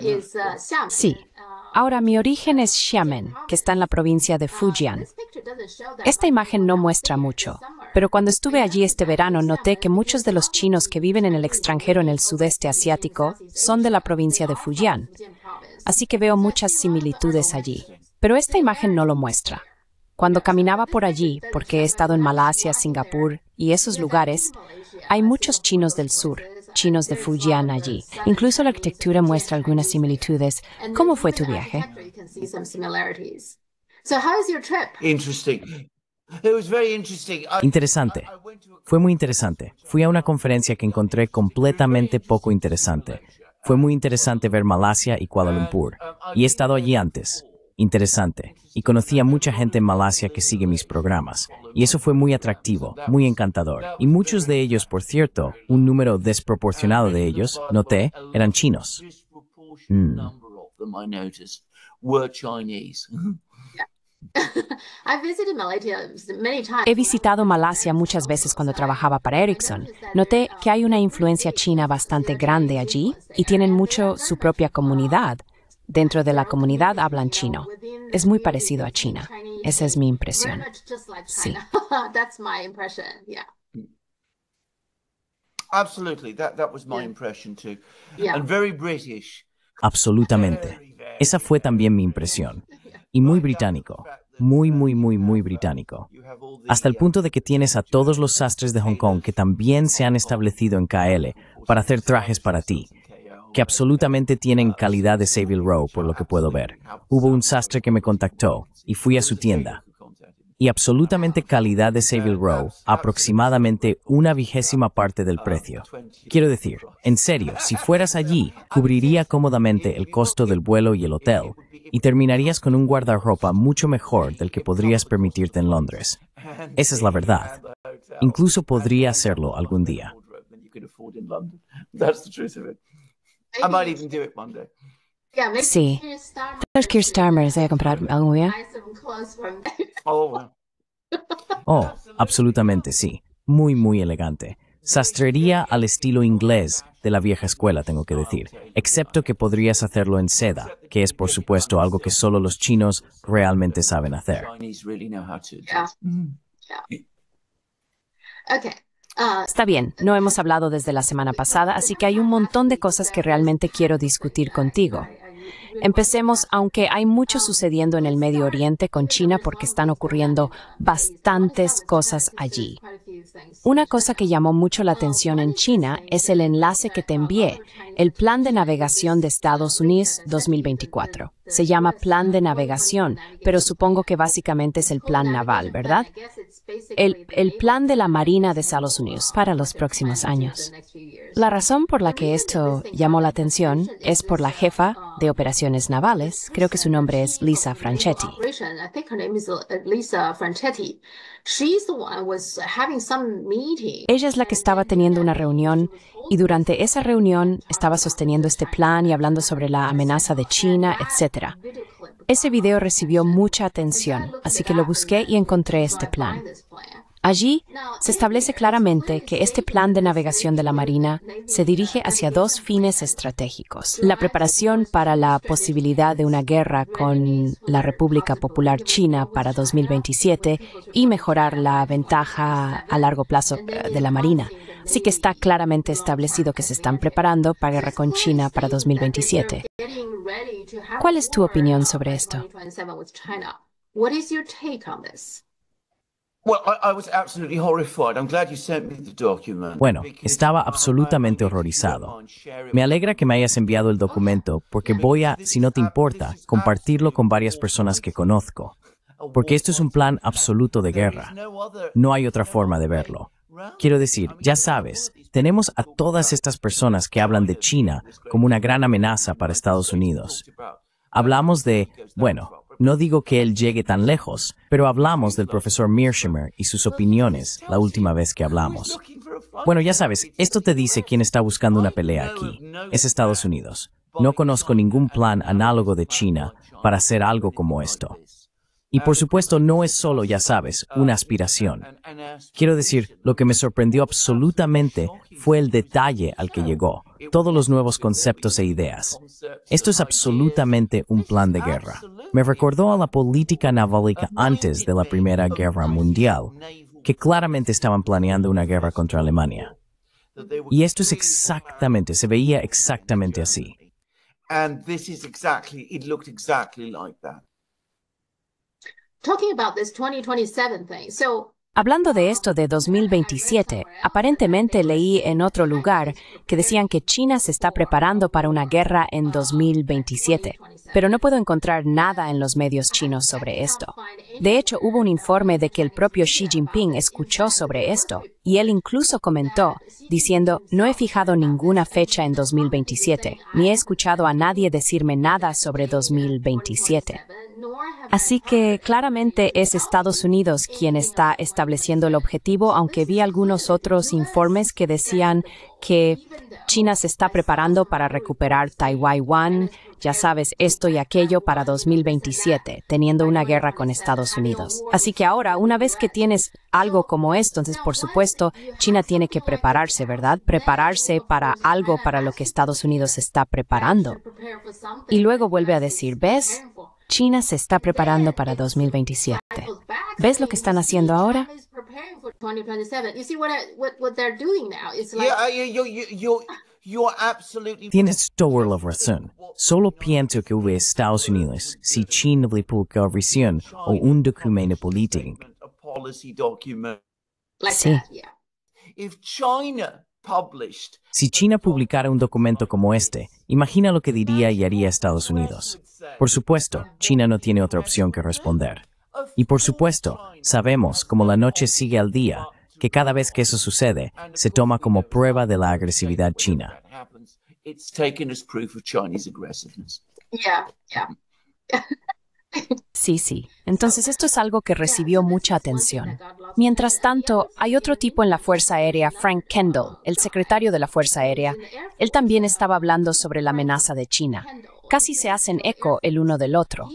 ¿Eh? Uh, sí. Uh, Ahora mi origen es Xiamen, que está en la provincia de uh, Fujian. Esta imagen no muestra mucho, pero cuando estuve allí este verano noté que muchos de los chinos que viven en el extranjero en el sudeste asiático son de la provincia de Fujian. Así que veo muchas similitudes allí, pero esta imagen no lo muestra. Cuando caminaba por allí, porque he estado en Malasia, Singapur y esos lugares, hay muchos chinos del sur, chinos de Fujian allí. Incluso la arquitectura muestra algunas similitudes. ¿Cómo fue tu viaje? Interesante. Fue muy interesante. Fui a una conferencia que encontré completamente poco interesante. Fue muy interesante ver Malasia y Kuala Lumpur. Y he estado allí antes interesante y conocí a mucha gente en Malasia que sigue mis programas. Y eso fue muy atractivo, muy encantador. Y muchos de ellos, por cierto, un número desproporcionado de ellos, noté, eran chinos. Mm. He visitado Malasia muchas veces cuando trabajaba para Ericsson. Noté que hay una influencia china bastante grande allí y tienen mucho su propia comunidad dentro de la comunidad hablan chino. Es muy parecido a China. Esa es mi impresión. Sí. Absolutamente. Esa fue también mi impresión. Y muy británico. Muy, muy, muy, muy británico. Hasta el punto de que tienes a todos los sastres de Hong Kong que también se han establecido en KL para hacer trajes para ti que absolutamente tienen calidad de Savile Row, por lo que puedo ver. Hubo un sastre que me contactó y fui a su tienda. Y absolutamente calidad de Savile Row, aproximadamente una vigésima parte del precio. Quiero decir, en serio, si fueras allí, cubriría cómodamente el costo del vuelo y el hotel, y terminarías con un guardarropa mucho mejor del que podrías permitirte en Londres. Esa es la verdad. Incluso podría hacerlo algún día. Ah, sí, even do Starmer se comprado algo día? Oh, oh, absolutamente sí. Muy, muy elegante. Sastrería al estilo inglés de la vieja escuela, tengo que decir, excepto que podrías hacerlo en seda, que es por supuesto algo que solo los chinos realmente saben hacer. Mm. Okay. Ah. Está bien, no hemos hablado desde la semana pasada, así que hay un montón de cosas que realmente quiero discutir contigo. Empecemos, aunque hay mucho sucediendo en el Medio Oriente con China porque están ocurriendo bastantes cosas allí. Una cosa que llamó mucho la atención en China es el enlace que te envié, el Plan de Navegación de Estados Unidos 2024. Se llama Plan de Navegación, pero supongo que básicamente es el plan naval, ¿verdad? El, plan de la Marina de Estados Unidos para los próximos años. La razón por la que esto llamó la atención es por la jefa de operaciones navales, creo que su nombre es Lisa Franchetti. Ella es la que estaba teniendo una reunión y durante esa reunión estaba sosteniendo este plan y hablando sobre la amenaza de China, etc. Ese video recibió mucha atención, así que lo busqué y encontré este plan. Allí se establece claramente que este plan de navegación de la Marina se dirige hacia dos fines estratégicos. La preparación para la posibilidad de una guerra con la República Popular China para 2027 y mejorar la ventaja a largo plazo eh, de la Marina. Así que está claramente establecido que se están preparando para guerra con China para 2027. ¿Cuál es tu opinión sobre esto? Bueno, estaba absolutamente horrorizado. Me alegra que me hayas enviado el documento porque voy a, si no te importa, compartirlo con varias personas que conozco. Porque esto es un plan absoluto de guerra. No hay otra forma de verlo. Quiero decir, ya sabes, tenemos a todas estas personas que hablan de China como una gran amenaza para Estados Unidos. Hablamos de, bueno, no digo que él llegue tan lejos, pero hablamos del profesor Mearsheimer y sus opiniones la última vez que hablamos. Bueno, ya sabes, esto te dice quién está buscando una pelea aquí. Es Estados Unidos. No conozco ningún plan análogo de China para hacer algo como esto. Y por supuesto no es solo, ya sabes, una aspiración. Quiero decir, lo que me sorprendió absolutamente fue el detalle al que llegó, todos los nuevos conceptos e ideas. Esto es absolutamente un plan de guerra me recordó a la política navalica antes de la Primera Guerra Mundial, que claramente estaban planeando una guerra contra Alemania. Y esto es exactamente, se veía exactamente así. Hablando de esto de 2027, aparentemente leí en otro lugar que decían que China se está preparando para una guerra en 2027 pero no puedo encontrar nada en los medios chinos sobre esto. De hecho, hubo un informe de que el propio Xi Jinping escuchó sobre esto, y él incluso comentó, diciendo, no he fijado ninguna fecha en 2027, ni he escuchado a nadie decirme nada sobre 2027. Así que claramente es Estados Unidos quien está estableciendo el objetivo, aunque vi algunos otros informes que decían que China se está preparando para recuperar Taiwán, ya sabes, esto y aquello para 2027, teniendo una guerra con Estados Unidos. Así que ahora, una vez que tienes algo como esto, entonces por supuesto, China tiene que prepararse, ¿verdad? Prepararse para algo para lo que Estados Unidos está preparando. Y luego vuelve a decir, ¿ves? China se está preparando para 2027. ¿Ves lo que están haciendo ahora? Tienes toda la razón. Solo pienso que hubiera Estados Unidos si China le visión o un documento político. Sí. Si China publicara un documento como este, imagina lo que diría y haría Estados Unidos. Por supuesto, China no tiene otra opción que responder. Y por supuesto, sabemos, como la noche sigue al día, que cada vez que eso sucede, se toma como prueba de la agresividad china. Sí, sí. Entonces esto es algo que recibió mucha atención. Mientras tanto, hay otro tipo en la Fuerza Aérea, Frank Kendall, el secretario de la Fuerza Aérea. Él también estaba hablando sobre la amenaza de China. Casi se hacen eco el uno del otro.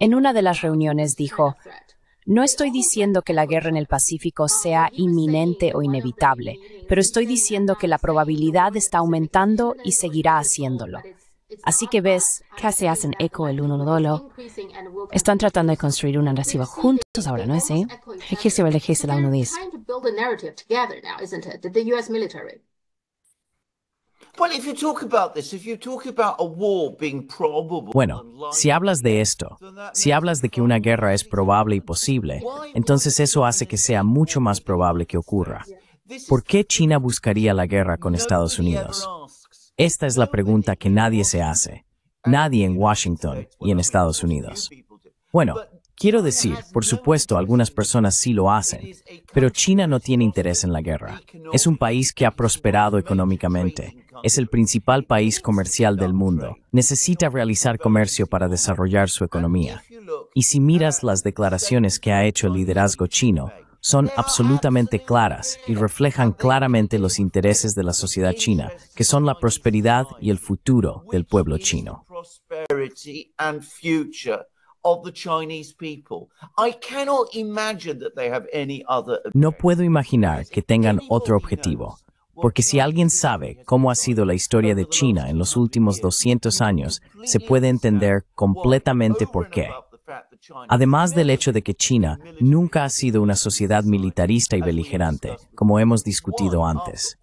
En una de las reuniones dijo, no estoy diciendo que la guerra en el Pacífico sea inminente o inevitable, pero estoy diciendo que la probabilidad está aumentando y seguirá haciéndolo. Así que ves, casi hacen eco el uno dolo. Están tratando de construir una narrativa juntos ahora, ¿no es así? la uno dice. Bueno, si hablas de esto, si hablas de que una guerra es probable y posible, entonces eso hace que sea mucho más probable que ocurra. ¿Por qué China buscaría la guerra con Estados Unidos? Esta es la pregunta que nadie se hace, nadie en Washington y en Estados Unidos. Bueno, quiero decir, por supuesto, algunas personas sí lo hacen, pero China no tiene interés en la guerra. Es un país que ha prosperado económicamente, es el principal país comercial del mundo, necesita realizar comercio para desarrollar su economía. Y si miras las declaraciones que ha hecho el liderazgo chino, son absolutamente claras y reflejan claramente los intereses de la sociedad china, que son la prosperidad y el futuro del pueblo chino. No puedo imaginar que tengan otro objetivo. Porque si alguien sabe cómo ha sido la historia de China en los últimos 200 años, se puede entender completamente por qué. Además del hecho de que China nunca ha sido una sociedad militarista y beligerante, como hemos discutido antes.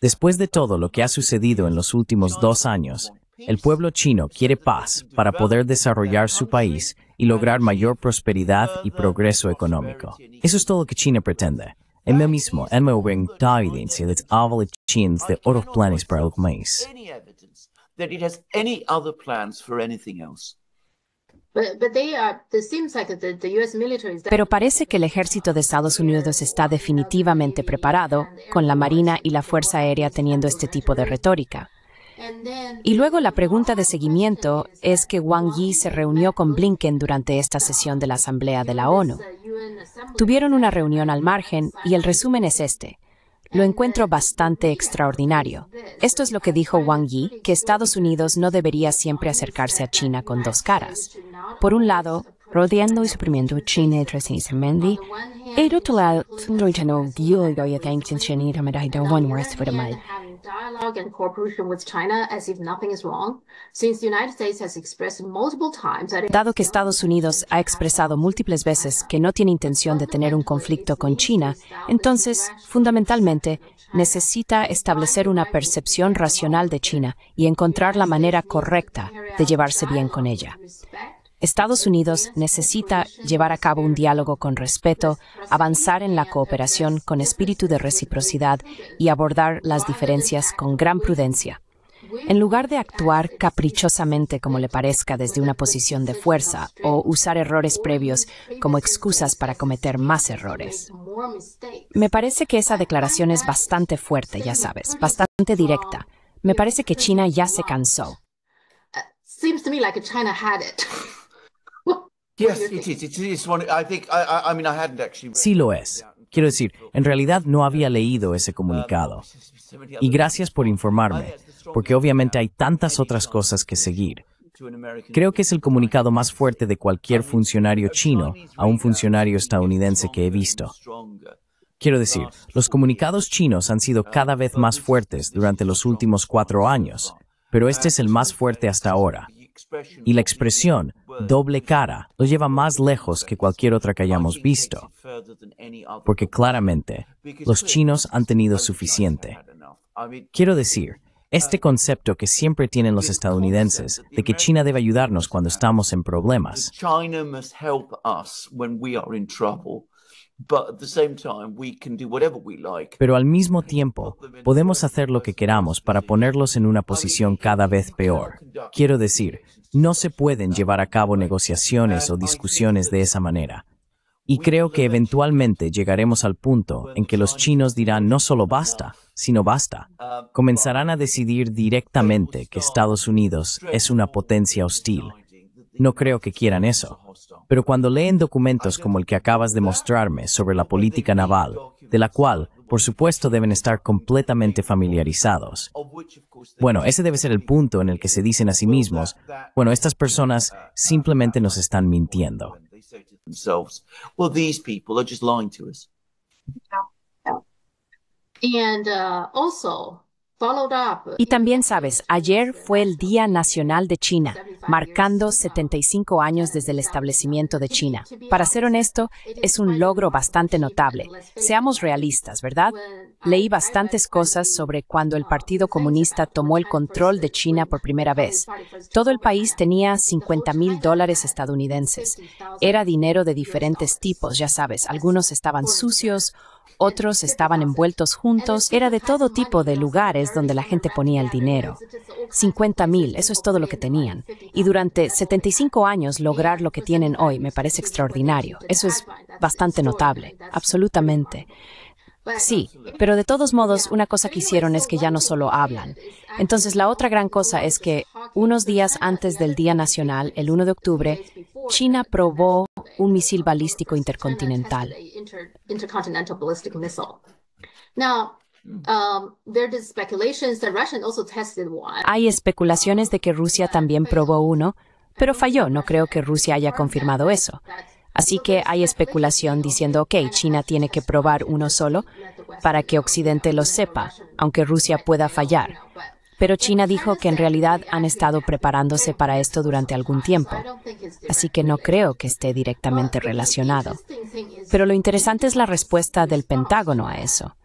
Después de todo lo que ha sucedido en los últimos dos años, el pueblo chino quiere paz para poder desarrollar su país y lograr mayor prosperidad y progreso económico. Eso es todo lo que China pretende. En mí mismo, en mi de otros planes para el país. Pero parece que el ejército de Estados Unidos está definitivamente preparado, con la Marina y la Fuerza Aérea teniendo este tipo de retórica. Y luego la pregunta de seguimiento es que Wang Yi se reunió con Blinken durante esta sesión de la Asamblea de la ONU. Tuvieron una reunión al margen y el resumen es este. Lo encuentro bastante extraordinario. Esto es lo que dijo Wang Yi, que Estados Unidos no debería siempre acercarse a China con dos caras. Por un lado, rodeando y suprimiendo China y por otro lado, Dado que Estados Unidos ha expresado múltiples veces que no tiene intención de tener un conflicto con China, entonces, fundamentalmente, necesita establecer una percepción racional de China y encontrar la manera correcta de llevarse bien con ella. Estados Unidos necesita llevar a cabo un diálogo con respeto, avanzar en la cooperación con espíritu de reciprocidad y abordar las diferencias con gran prudencia. En lugar de actuar caprichosamente como le parezca desde una posición de fuerza o usar errores previos como excusas para cometer más errores. Me parece que esa declaración es bastante fuerte, ya sabes, bastante directa. Me parece que China ya se cansó. Sí lo es. Quiero decir, en realidad no había leído ese uh, comunicado. Y gracias por informarme, porque obviamente hay tantas otras cosas que seguir. Creo que es el comunicado más fuerte de cualquier funcionario chino a un funcionario estadounidense que he visto. Quiero decir, los comunicados chinos han sido cada vez uh, más fuertes durante los últimos cuatro años, pero este es el más fuerte hasta ahora. Y la expresión doble cara lo lleva más lejos que cualquier otra que hayamos visto, porque claramente los chinos han tenido suficiente. Quiero decir, este concepto que siempre tienen los estadounidenses de que China debe ayudarnos cuando estamos en problemas pero al mismo tiempo, podemos hacer lo que queramos para ponerlos en una posición cada vez peor. Quiero decir, no se pueden llevar a cabo negociaciones o discusiones de esa manera. Y creo que eventualmente llegaremos al punto en que los chinos dirán no solo basta, sino basta. Uh, Comenzarán a decidir directamente que Estados Unidos es una potencia hostil no creo que quieran eso. Pero cuando leen documentos como el que acabas de mostrarme sobre la política naval, de la cual, por supuesto, deben estar completamente familiarizados. Bueno, ese debe ser el punto en el que se dicen a sí mismos, bueno, estas personas simplemente nos están mintiendo. And y también sabes, ayer fue el Día Nacional de China, marcando 75 años desde el establecimiento de China. Para ser honesto, es un logro bastante notable. Seamos realistas, ¿verdad? Leí bastantes cosas sobre cuando el Partido Comunista tomó el control de China por primera vez. Todo el país tenía 50 mil dólares estadounidenses. Era dinero de diferentes tipos, ya sabes, algunos estaban sucios, otros estaban envueltos juntos, era de todo tipo de lugares donde la gente ponía el dinero. 50 mil, eso es todo lo que tenían. Y durante 75 años lograr lo que tienen hoy me parece extraordinario. Eso es bastante notable, absolutamente. Sí, pero de todos modos, una cosa que hicieron es que ya no solo hablan. Entonces, la otra gran cosa es que unos días antes del Día Nacional, el 1 de octubre, China probó un misil balístico intercontinental. Um, Hay especulaciones de que Rusia también probó uno, pero falló. No creo que Rusia haya confirmado eso. Así que hay especulación diciendo, ok, China tiene que probar uno solo para que Occidente lo sepa, aunque Rusia pueda fallar. Pero China dijo que en realidad han estado preparándose para esto durante algún tiempo, así que no creo que esté directamente relacionado. Pero lo interesante es la respuesta del Pentágono a eso.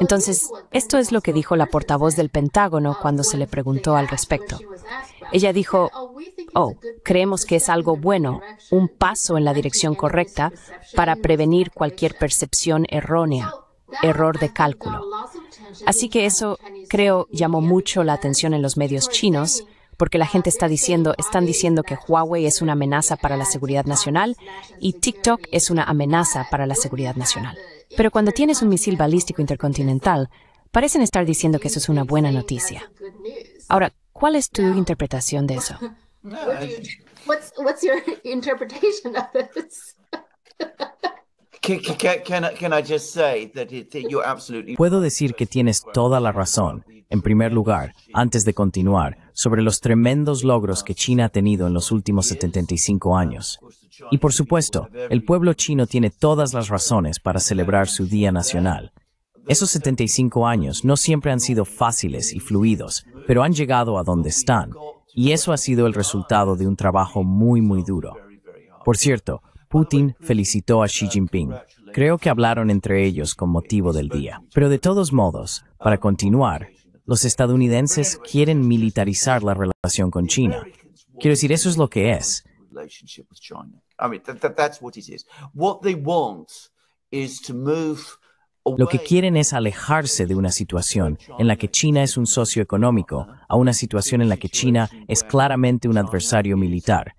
Entonces, esto es lo que dijo la portavoz del Pentágono cuando se le preguntó al respecto. Ella dijo, oh, creemos que es algo bueno, un paso en la dirección correcta para prevenir cualquier percepción errónea, error de cálculo. Así que eso, creo, llamó mucho la atención en los medios chinos porque la gente está diciendo, están diciendo que Huawei es una amenaza para la seguridad nacional y TikTok es una amenaza para la seguridad nacional. Pero cuando tienes un misil balístico intercontinental, parecen estar diciendo que eso es una buena noticia. Ahora, ¿cuál es tu interpretación de eso? Puedo decir que tienes toda la razón, en primer lugar, antes de continuar, sobre los tremendos logros que China ha tenido en los últimos 75 años. Y por supuesto, el pueblo chino tiene todas las razones para celebrar su Día Nacional. Esos 75 años no siempre han sido fáciles y fluidos, pero han llegado a donde están. Y eso ha sido el resultado de un trabajo muy, muy duro. Por cierto, Putin felicitó a Xi Jinping. Creo que hablaron entre ellos con motivo del día. Pero de todos modos, para continuar, los estadounidenses quieren militarizar la relación con China. Quiero decir, eso es lo que es. Lo que quieren es alejarse de una situación en la que China es un socio económico a una situación en la que China es claramente un adversario militar,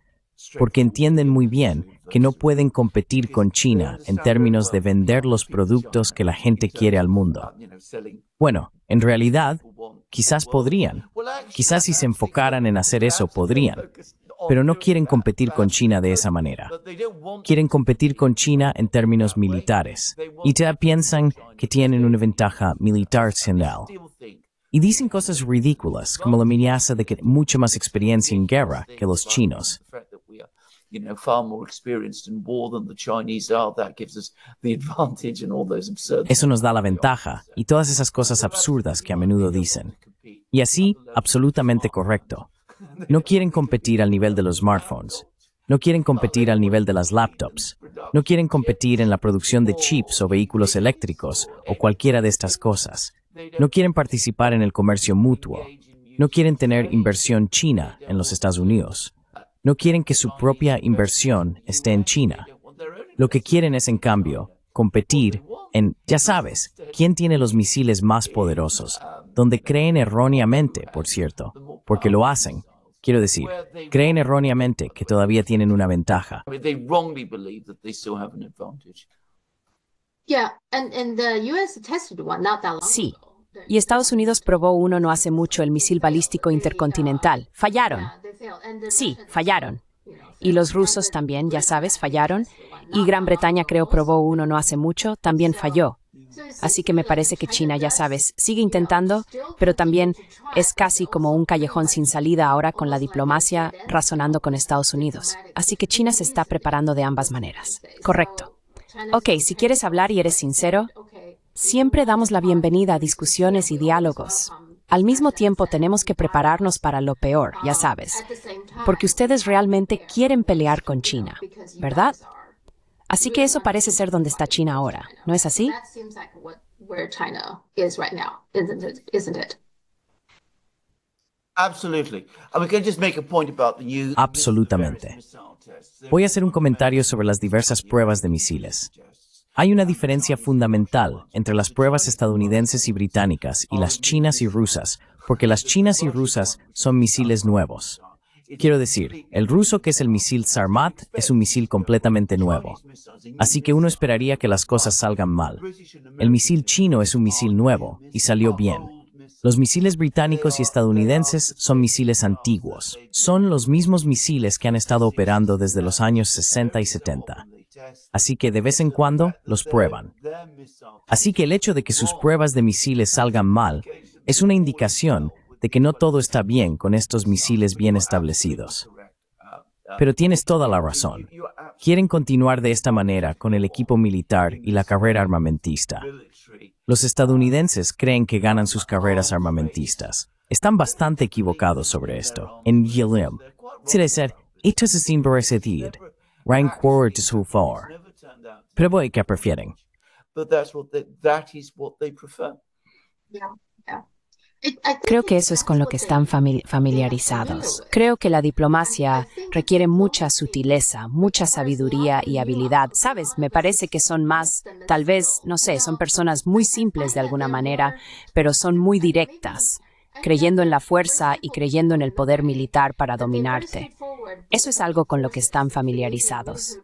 porque entienden muy bien que no pueden competir con China en términos de vender los productos que la gente quiere al mundo. Bueno, en realidad, quizás podrían. Quizás si se enfocaran en hacer eso, podrían pero no quieren competir con China de esa manera. Quieren competir con China en términos militares y piensan que tienen una ventaja militar general. Y dicen cosas ridículas como la amenaza de que mucha más experiencia en guerra que los chinos. Eso nos da la ventaja y todas esas cosas absurdas que a menudo dicen. Y así, absolutamente correcto. No quieren competir al nivel de los smartphones. No quieren competir al nivel de las laptops. No quieren competir en la producción de chips o vehículos eléctricos o cualquiera de estas cosas. No quieren participar en el comercio mutuo. No quieren tener inversión china en los Estados Unidos. No quieren que su propia inversión esté en China. Lo que quieren es, en cambio, competir en, ya sabes, quién tiene los misiles más poderosos, donde creen erróneamente, por cierto, porque lo hacen, Quiero decir, creen erróneamente que todavía tienen una ventaja. Sí, y Estados Unidos probó uno no hace mucho, el misil balístico intercontinental. Fallaron. Sí, fallaron. Y los rusos también, ya sabes, fallaron. Y Gran Bretaña, creo, probó uno no hace mucho, también falló. Así que me parece que China, ya sabes, sigue intentando, pero también es casi como un callejón sin salida ahora con la diplomacia razonando con Estados Unidos. Así que China se está preparando de ambas maneras. Correcto. Ok, si quieres hablar y eres sincero, siempre damos la bienvenida a discusiones y diálogos. Al mismo tiempo tenemos que prepararnos para lo peor, ya sabes, porque ustedes realmente quieren pelear con China, ¿verdad? Así que eso parece ser donde está China ahora, ¿no es así? Absolutamente. Voy a hacer un comentario sobre las diversas pruebas de misiles. Hay una diferencia fundamental entre las pruebas estadounidenses y británicas y las chinas y rusas, porque las chinas y rusas son misiles nuevos. Quiero decir, el ruso que es el misil Sarmat es un misil completamente nuevo. Así que uno esperaría que las cosas salgan mal. El misil chino es un misil nuevo y salió bien. Los misiles británicos y estadounidenses son misiles antiguos. Son los mismos misiles que han estado operando desde los años 60 y 70. Así que de vez en cuando los prueban. Así que el hecho de que sus pruebas de misiles salgan mal es una indicación de que no todo está bien con estos misiles bien establecidos. Pero tienes toda la razón. Quieren continuar de esta manera con el equipo militar y la carrera armamentista. Los estadounidenses creen que ganan sus carreras armamentistas. Están bastante equivocados sobre esto. En Yelim. se Pero voy que prefieren. Creo que eso es con lo que están familiarizados. Creo que la diplomacia requiere mucha sutileza, mucha sabiduría y habilidad. Sabes, me parece que son más, tal vez, no sé, son personas muy simples de alguna manera, pero son muy directas, creyendo en la fuerza y creyendo en el poder militar para dominarte. Eso es algo con lo que están familiarizados.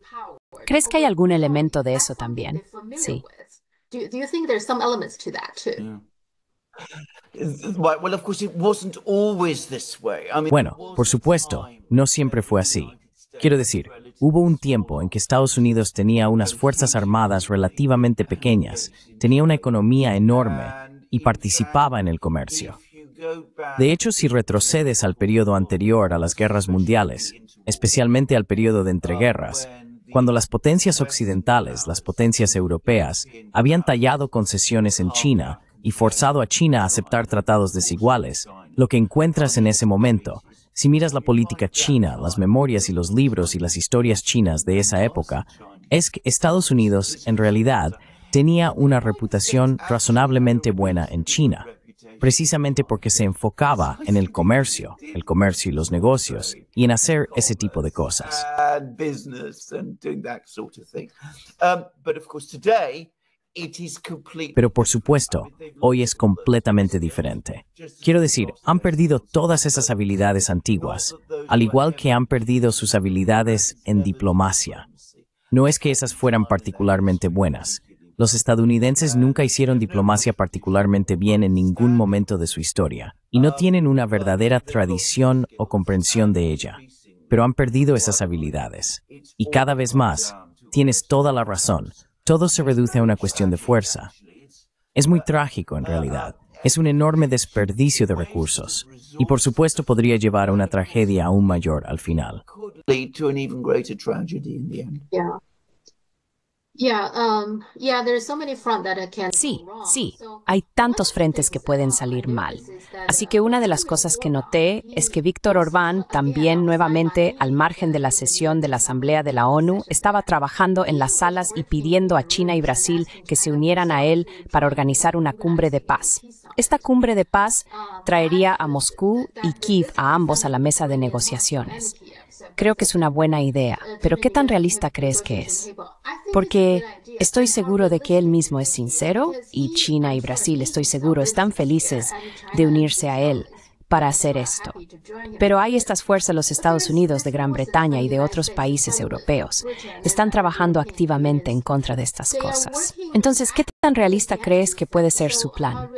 ¿Crees que hay algún elemento de eso también? Sí. Bueno, por supuesto, no siempre fue así. Quiero decir, hubo un tiempo en que Estados Unidos tenía unas fuerzas armadas relativamente pequeñas, tenía una economía enorme y participaba en el comercio. De hecho, si retrocedes al periodo anterior a las guerras mundiales, especialmente al periodo de entreguerras, cuando las potencias occidentales, las potencias europeas, habían tallado concesiones en China y forzado a China a aceptar tratados desiguales, lo que encuentras en ese momento, si miras la política china, las memorias y los libros y las historias chinas de esa época, es que Estados Unidos, en realidad, tenía una reputación razonablemente buena en China, precisamente porque se enfocaba en el comercio, el comercio y los negocios, y en hacer ese tipo de cosas. Pero por supuesto, hoy es completamente diferente. Quiero decir, han perdido todas esas habilidades antiguas, al igual que han perdido sus habilidades en diplomacia. No es que esas fueran particularmente buenas. Los estadounidenses nunca hicieron diplomacia particularmente bien en ningún momento de su historia, y no um, tienen una verdadera tradición o comprensión de ella, pero han perdido esas habilidades. Y cada vez más, tienes toda la razón, todo se reduce a una cuestión de fuerza. Es muy trágico en realidad. Es un enorme desperdicio de recursos y por supuesto podría llevar a una tragedia aún mayor al final. Sí, sí, hay tantos frentes que pueden salir mal. Uh, Así que una de las cosas que noté es que Víctor Orbán, también nuevamente al margen de la sesión de la Asamblea de la ONU, estaba trabajando en las salas y pidiendo a China y Brasil que se unieran a él para organizar una cumbre de paz. Esta cumbre de paz traería a Moscú y Kiev a ambos a la mesa de negociaciones. Creo que es una buena idea, pero ¿qué tan realista crees que es? Porque estoy seguro de que él mismo es sincero y China y Brasil, estoy seguro, están felices de unirse a él para hacer esto. Pero hay estas fuerzas en los Estados Unidos, de Gran Bretaña y de otros países europeos. Están trabajando activamente en contra de estas cosas. Entonces, ¿qué tan realista crees que puede ser su plan?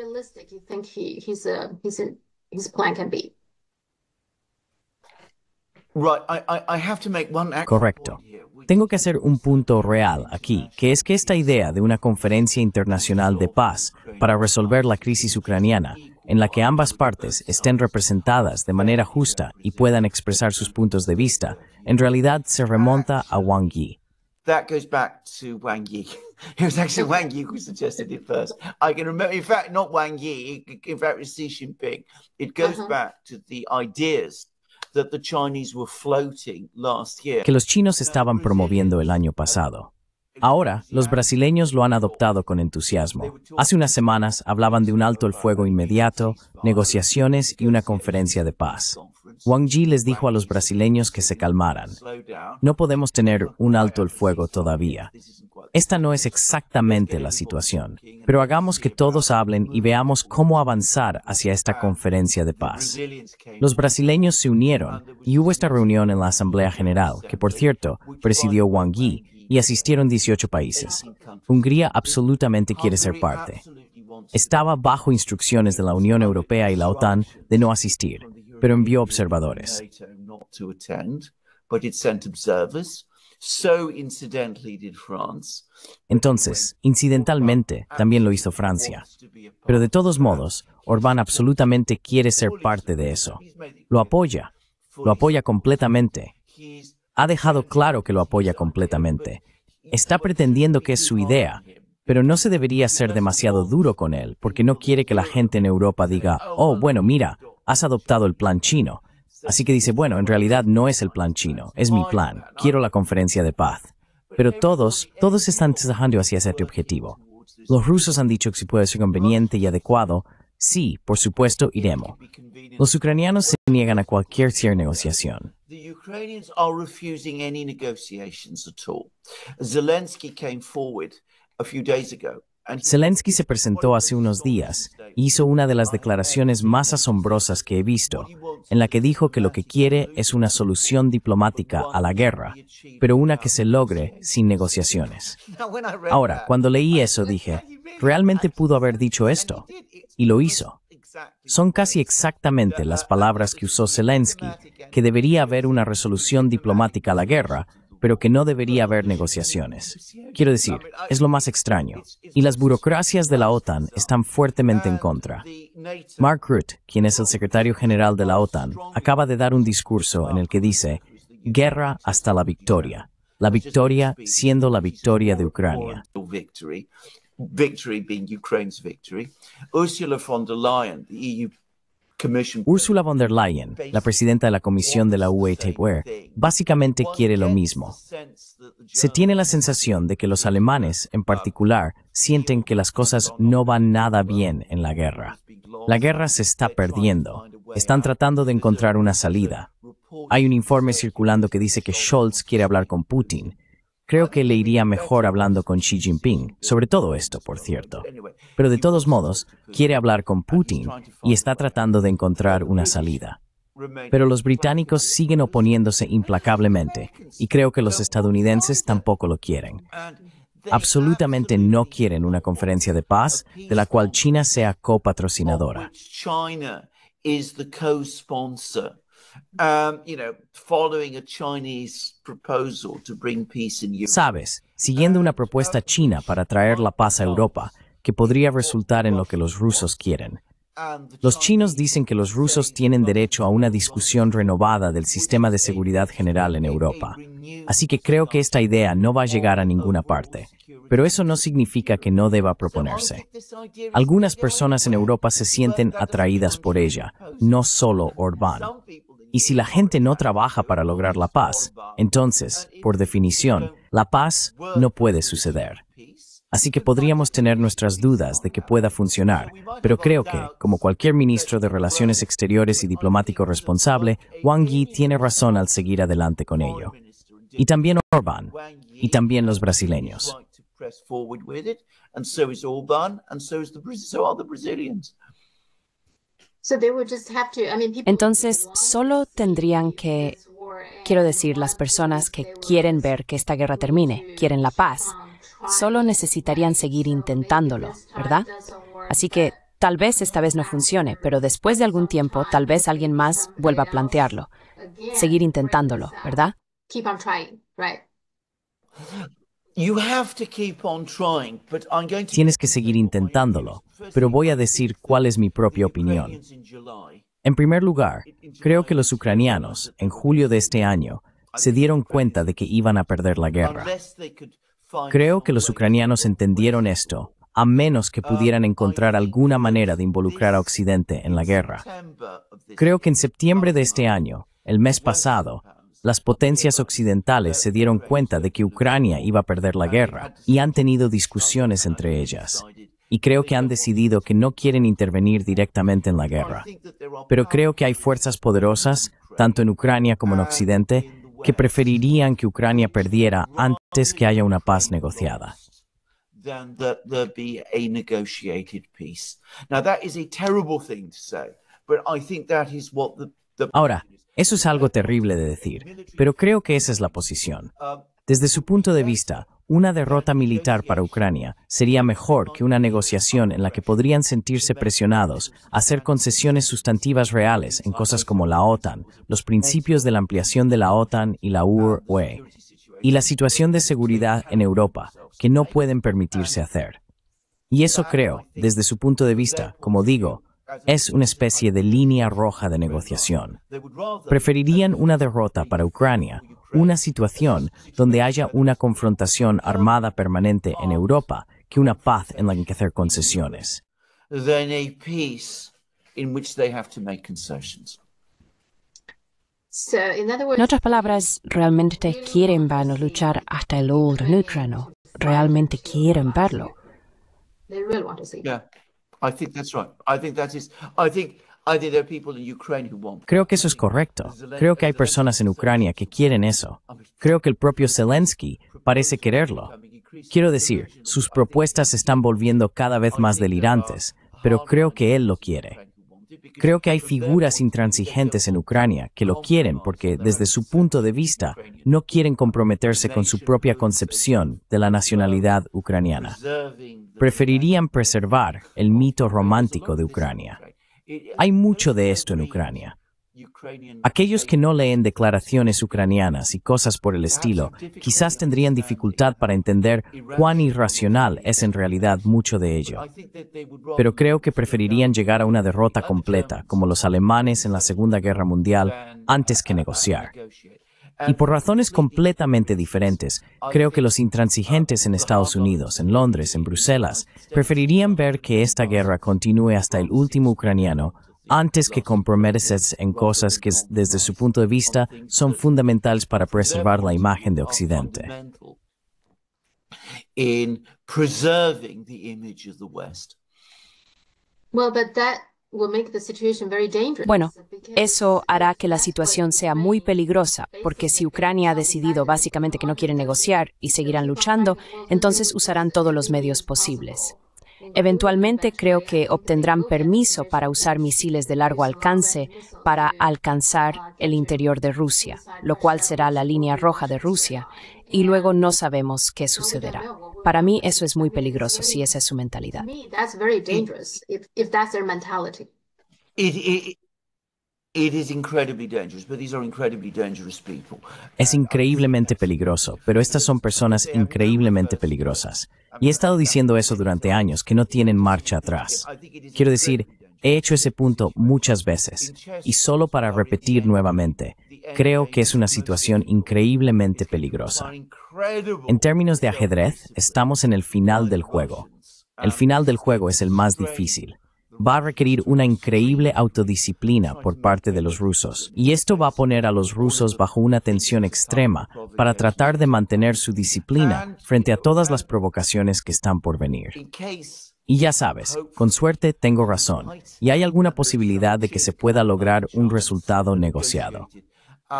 Correcto. Tengo que hacer un punto real aquí, que es que esta idea de una conferencia internacional de paz para resolver la crisis ucraniana, en la que ambas partes estén representadas de manera justa y puedan expresar sus puntos de vista, en realidad se remonta a Wang Yi. That goes back to Wang Yi. It was actually Wang Yi who suggested it first. I can remember, in fact, not Wang Yi, in fact, it Xi Jinping. It goes uh-huh. back to the ideas que los chinos estaban promoviendo el año pasado. Ahora, los brasileños lo han adoptado con entusiasmo. Hace unas semanas hablaban de un alto el fuego inmediato, negociaciones y una conferencia de paz. Wang Yi les dijo a los brasileños que se calmaran. No podemos tener un alto el fuego todavía. Esta no es exactamente la situación, pero hagamos que todos hablen y veamos cómo avanzar hacia esta conferencia de paz. Los brasileños se unieron y hubo esta reunión en la Asamblea General, que por cierto presidió Wang Yi, y asistieron 18 países. Hungría absolutamente quiere ser parte. Estaba bajo instrucciones de la Unión Europea y la OTAN de no asistir, pero envió observadores. Entonces, incidentalmente, también lo hizo Francia. Pero de todos modos, Orbán absolutamente quiere ser parte de eso. Lo apoya, lo apoya completamente. Ha dejado claro que lo apoya completamente. Está pretendiendo que es su idea, pero no se debería ser demasiado duro con él, porque no quiere que la gente en Europa diga, oh, oh bueno, mira, has adoptado el plan chino. Así que dice, bueno, en realidad no es el plan chino, es mi plan, quiero la conferencia de paz. Pero todos, todos están trabajando hacia ese objetivo. Los rusos han dicho que si puede ser conveniente y adecuado, sí, por supuesto, iremos. Los ucranianos se niegan a cualquier negociación. Zelensky came forward a few days ago Zelensky se presentó hace unos días, hizo una de las declaraciones más asombrosas que he visto, en la que dijo que lo que quiere es una solución diplomática a la guerra, pero una que se logre sin negociaciones. Ahora, cuando leí eso dije, realmente pudo haber dicho esto, y lo hizo. Son casi exactamente las palabras que usó Zelensky, que debería haber una resolución diplomática a la guerra, pero que no debería haber negociaciones. Quiero decir, es lo más extraño. Y las burocracias de la OTAN están fuertemente en contra. Mark Rutte, quien es el secretario general de la OTAN, acaba de dar un discurso en el que dice, guerra hasta la victoria. La victoria siendo la victoria de Ucrania. Ursula von der Leyen, la presidenta de la comisión de la UE, e básicamente quiere lo mismo. Se tiene la sensación de que los alemanes, en particular, sienten que las cosas no van nada bien en la guerra. La guerra se está perdiendo. Están tratando de encontrar una salida. Hay un informe circulando que dice que Scholz quiere hablar con Putin Creo que le iría mejor hablando con Xi Jinping, sobre todo esto, por cierto. Pero de todos modos, quiere hablar con Putin y está tratando de encontrar una salida. Pero los británicos siguen oponiéndose implacablemente y creo que los estadounidenses tampoco lo quieren. Absolutamente no quieren una conferencia de paz de la cual China sea copatrocinadora. Sabes, siguiendo una propuesta china para traer la paz a Europa, que podría resultar en lo que los rusos quieren. Um, los chinos dicen que los rusos tienen derecho a una discusión renovada del sistema de seguridad general en Europa. Así que creo que esta idea no va a llegar a ninguna parte, pero eso no significa que no deba proponerse. Algunas personas en Europa se sienten atraídas por ella, no solo Orbán. Y si la gente no trabaja para lograr la paz, entonces, por definición, la paz no puede suceder. Así que podríamos tener nuestras dudas de que pueda funcionar, pero creo que, como cualquier ministro de Relaciones Exteriores y diplomático responsable, Wang Yi tiene razón al seguir adelante con ello. Y también Orban, y también los brasileños. Entonces solo tendrían que, quiero decir, las personas que quieren ver que esta guerra termine, quieren la paz, um, solo necesitarían seguir intentándolo, ¿verdad? Así que tal vez esta vez no funcione, pero después de algún tiempo tal vez alguien más vuelva a plantearlo, seguir intentándolo, ¿verdad? Tienes que seguir intentándolo, pero voy a decir cuál es mi propia opinión. En primer lugar, creo que los ucranianos, en julio de este año, se dieron cuenta de que iban a perder la guerra. Creo que los ucranianos entendieron esto, a menos que pudieran encontrar alguna manera de involucrar a Occidente en la guerra. Creo que en septiembre de este año, el mes pasado, las potencias occidentales se dieron cuenta de que Ucrania iba a perder la guerra y han tenido discusiones entre ellas y creo que han decidido que no quieren intervenir directamente en la guerra. Pero creo que hay fuerzas poderosas, tanto en Ucrania como en Occidente, que preferirían que Ucrania perdiera antes que haya una paz negociada. Ahora, eso es algo terrible de decir, pero creo que esa es la posición. Um, desde su punto de vista, una derrota militar para Ucrania sería mejor que una negociación en la que podrían sentirse presionados a hacer concesiones sustantivas reales en cosas como la OTAN, los principios de la ampliación de la OTAN y la UE, y la situación de seguridad en Europa, que no pueden permitirse hacer. Y eso creo, desde su punto de vista, como digo, es una especie de línea roja de negociación. Preferirían una derrota para Ucrania una situación donde haya una confrontación armada permanente en Europa que una paz en la que hacer concesiones. En otras palabras, realmente quieren vernos luchar hasta el old ¿no? Realmente quieren verlo. Yeah, I think that's right. Creo que eso es correcto. Creo que hay personas en Ucrania que quieren eso. Creo que el propio Zelensky parece quererlo. Quiero decir, sus propuestas están volviendo cada vez más delirantes, pero creo que él lo quiere. Creo que hay figuras intransigentes en Ucrania que lo quieren porque, desde su punto de vista, no quieren comprometerse con su propia concepción de la nacionalidad ucraniana. Preferirían preservar el mito romántico de Ucrania. Hay mucho de esto en Ucrania. Aquellos que no leen declaraciones ucranianas y cosas por el estilo quizás tendrían dificultad para entender cuán irracional es en realidad mucho de ello. Pero creo que preferirían llegar a una derrota completa, como los alemanes en la Segunda Guerra Mundial, antes que negociar y por razones completamente diferentes. Creo que los intransigentes en Estados Unidos, en Londres, en Bruselas, preferirían ver que esta guerra continúe hasta el último ucraniano antes que comprometerse en cosas que desde su punto de vista son fundamentales para preservar la imagen de Occidente. In preserving the image of the West. Bueno, eso hará que la situación sea muy peligrosa, porque si Ucrania ha decidido básicamente que no quiere negociar y seguirán luchando, entonces usarán todos los medios posibles. Eventualmente creo que obtendrán permiso para usar misiles de largo alcance para alcanzar el interior de Rusia, lo cual será la línea roja de Rusia, y luego no sabemos qué sucederá. Para mí eso es muy peligroso si esa es su mentalidad. Es increíblemente peligroso, pero estas son personas increíblemente peligrosas. Y he estado diciendo eso durante años, que no tienen marcha atrás. Quiero decir, he hecho ese punto muchas veces, y solo para repetir nuevamente, creo que es una situación increíblemente peligrosa. En términos de ajedrez, estamos en el final del juego. El final del juego es el más difícil. Va a requerir una increíble autodisciplina por parte de los rusos, y esto va a poner a los rusos bajo una tensión extrema para tratar de mantener su disciplina frente a todas las provocaciones que están por venir. Y ya sabes, con suerte tengo razón, y hay alguna posibilidad de que se pueda lograr un resultado negociado.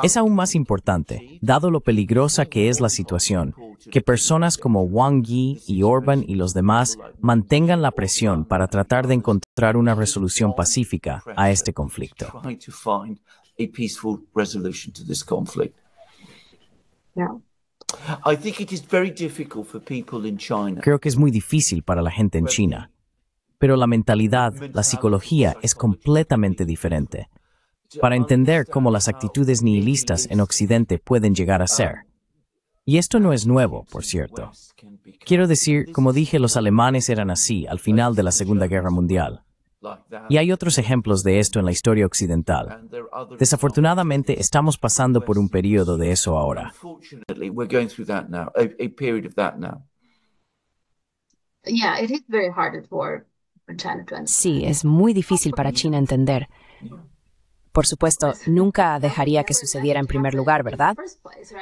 Es aún más importante, dado lo peligrosa que es la situación, que personas como Wang Yi y Orban y los demás mantengan la presión para tratar de encontrar una resolución pacífica a este conflicto. Creo que es muy difícil para la gente en China, pero la mentalidad, la psicología es completamente diferente para entender cómo las actitudes nihilistas en Occidente pueden llegar a ser. Y esto no es nuevo, por cierto. Quiero decir, como dije, los alemanes eran así al final de la Segunda Guerra Mundial. Y hay otros ejemplos de esto en la historia occidental. Desafortunadamente, estamos pasando por un periodo de eso ahora. Sí, es muy difícil para China entender. Por supuesto, nunca dejaría que sucediera en primer lugar, ¿verdad?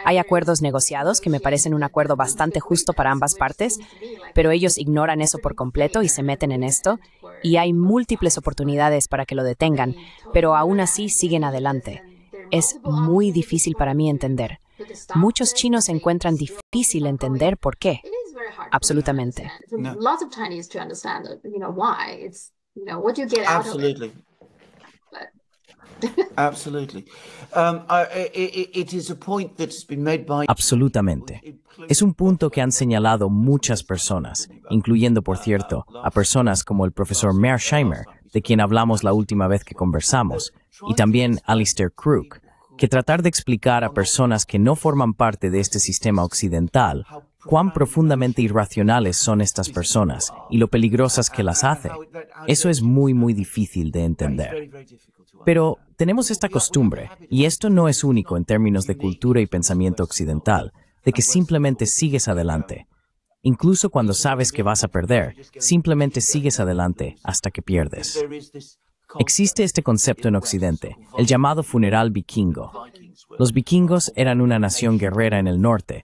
Hay acuerdos negociados que me parecen un acuerdo bastante justo para ambas partes, pero ellos ignoran eso por completo y se meten en esto, y hay múltiples oportunidades para que lo detengan, pero aún así siguen adelante. Es muy difícil para mí entender. Muchos chinos encuentran difícil entender por qué. Absolutamente. Absolutamente. Es un punto que han señalado muchas personas, incluyendo, por cierto, a personas como el profesor Mearsheimer, de quien hablamos la última vez que conversamos, y también Alistair Crook, que tratar de explicar a personas que no forman parte de este sistema occidental cuán profundamente irracionales son estas personas y lo peligrosas que las hace, eso es muy, muy difícil de entender. Pero tenemos esta costumbre, y esto no es único en términos de cultura y pensamiento occidental, de que simplemente sigues adelante. Incluso cuando sabes que vas a perder, simplemente sigues adelante hasta que pierdes. Existe este concepto en Occidente, el llamado funeral vikingo. Los vikingos eran una nación guerrera en el norte,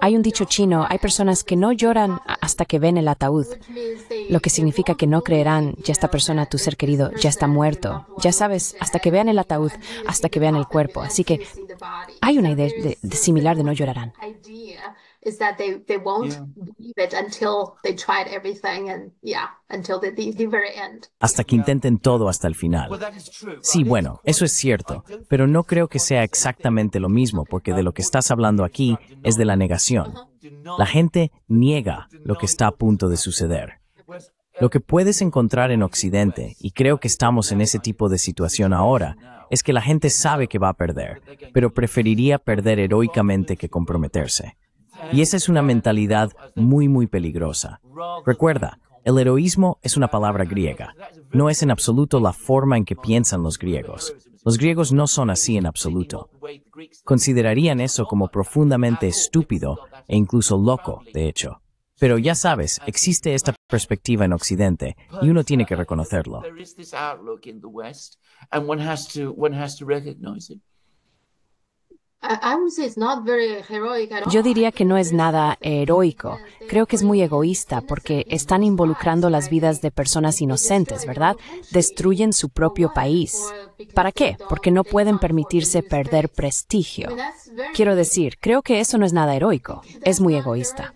Hay un dicho chino, hay personas que no lloran hasta que ven el ataúd, lo que significa que no creerán, ya esta persona, tu ser querido, ya está muerto. Ya sabes, hasta que vean el ataúd, hasta que vean el cuerpo. Así que hay una idea similar de no llorarán. Hasta que intenten todo hasta el final. Sí, bueno, eso es cierto, pero no creo que sea exactamente lo mismo porque de lo que estás hablando aquí es de la negación. La gente niega lo que está a punto de suceder. Lo que puedes encontrar en Occidente, y creo que estamos en ese tipo de situación ahora, es que la gente sabe que va a perder, pero preferiría perder heroicamente que comprometerse. Y esa es una mentalidad muy, muy peligrosa. Recuerda, el heroísmo es una palabra griega. No es en absoluto la forma en que piensan los griegos. Los griegos no son así en absoluto. Considerarían eso como profundamente estúpido e incluso loco, de hecho. Pero ya sabes, existe esta perspectiva en Occidente y uno tiene que reconocerlo. Yo diría que no es nada heroico. Creo que es muy egoísta porque están involucrando las vidas de personas inocentes, ¿verdad? Destruyen su propio país. ¿Para qué? Porque no pueden permitirse perder prestigio. Quiero decir, creo que eso no es nada heroico. Es muy egoísta.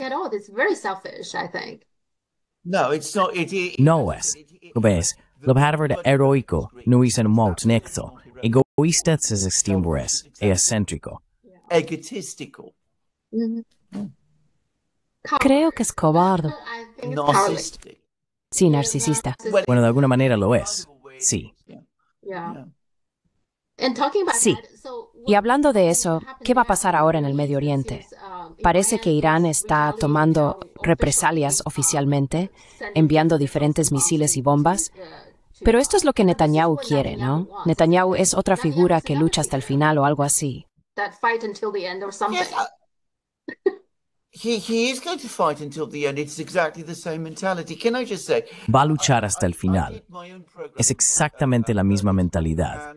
No es. ¿Ves? Lo heroico no es en Oístas es Creo que es cobarde. Narcisista. Sí, narcisista. Bueno, de alguna manera lo es. Sí. Sí. Y hablando de eso, ¿qué va a pasar ahora en el Medio Oriente? Um, Parece que Irán está tomando represalias oficialmente, enviando diferentes misiles y bombas, pero esto es lo que Netanyahu quiere, ¿no? Netanyahu es otra figura que lucha hasta el final o algo así. Va a luchar hasta el final. Es exactamente la misma mentalidad.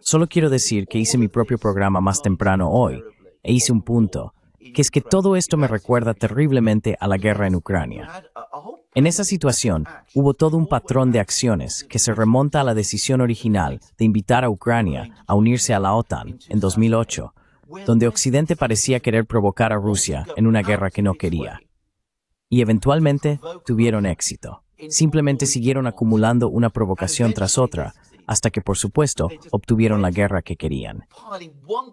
Solo quiero decir que hice mi propio programa más temprano hoy e hice un punto que es que todo esto me recuerda terriblemente a la guerra en Ucrania. En esa situación hubo todo un patrón de acciones que se remonta a la decisión original de invitar a Ucrania a unirse a la OTAN en 2008, donde Occidente parecía querer provocar a Rusia en una guerra que no quería. Y eventualmente tuvieron éxito. Simplemente siguieron acumulando una provocación tras otra hasta que por supuesto obtuvieron la guerra que querían.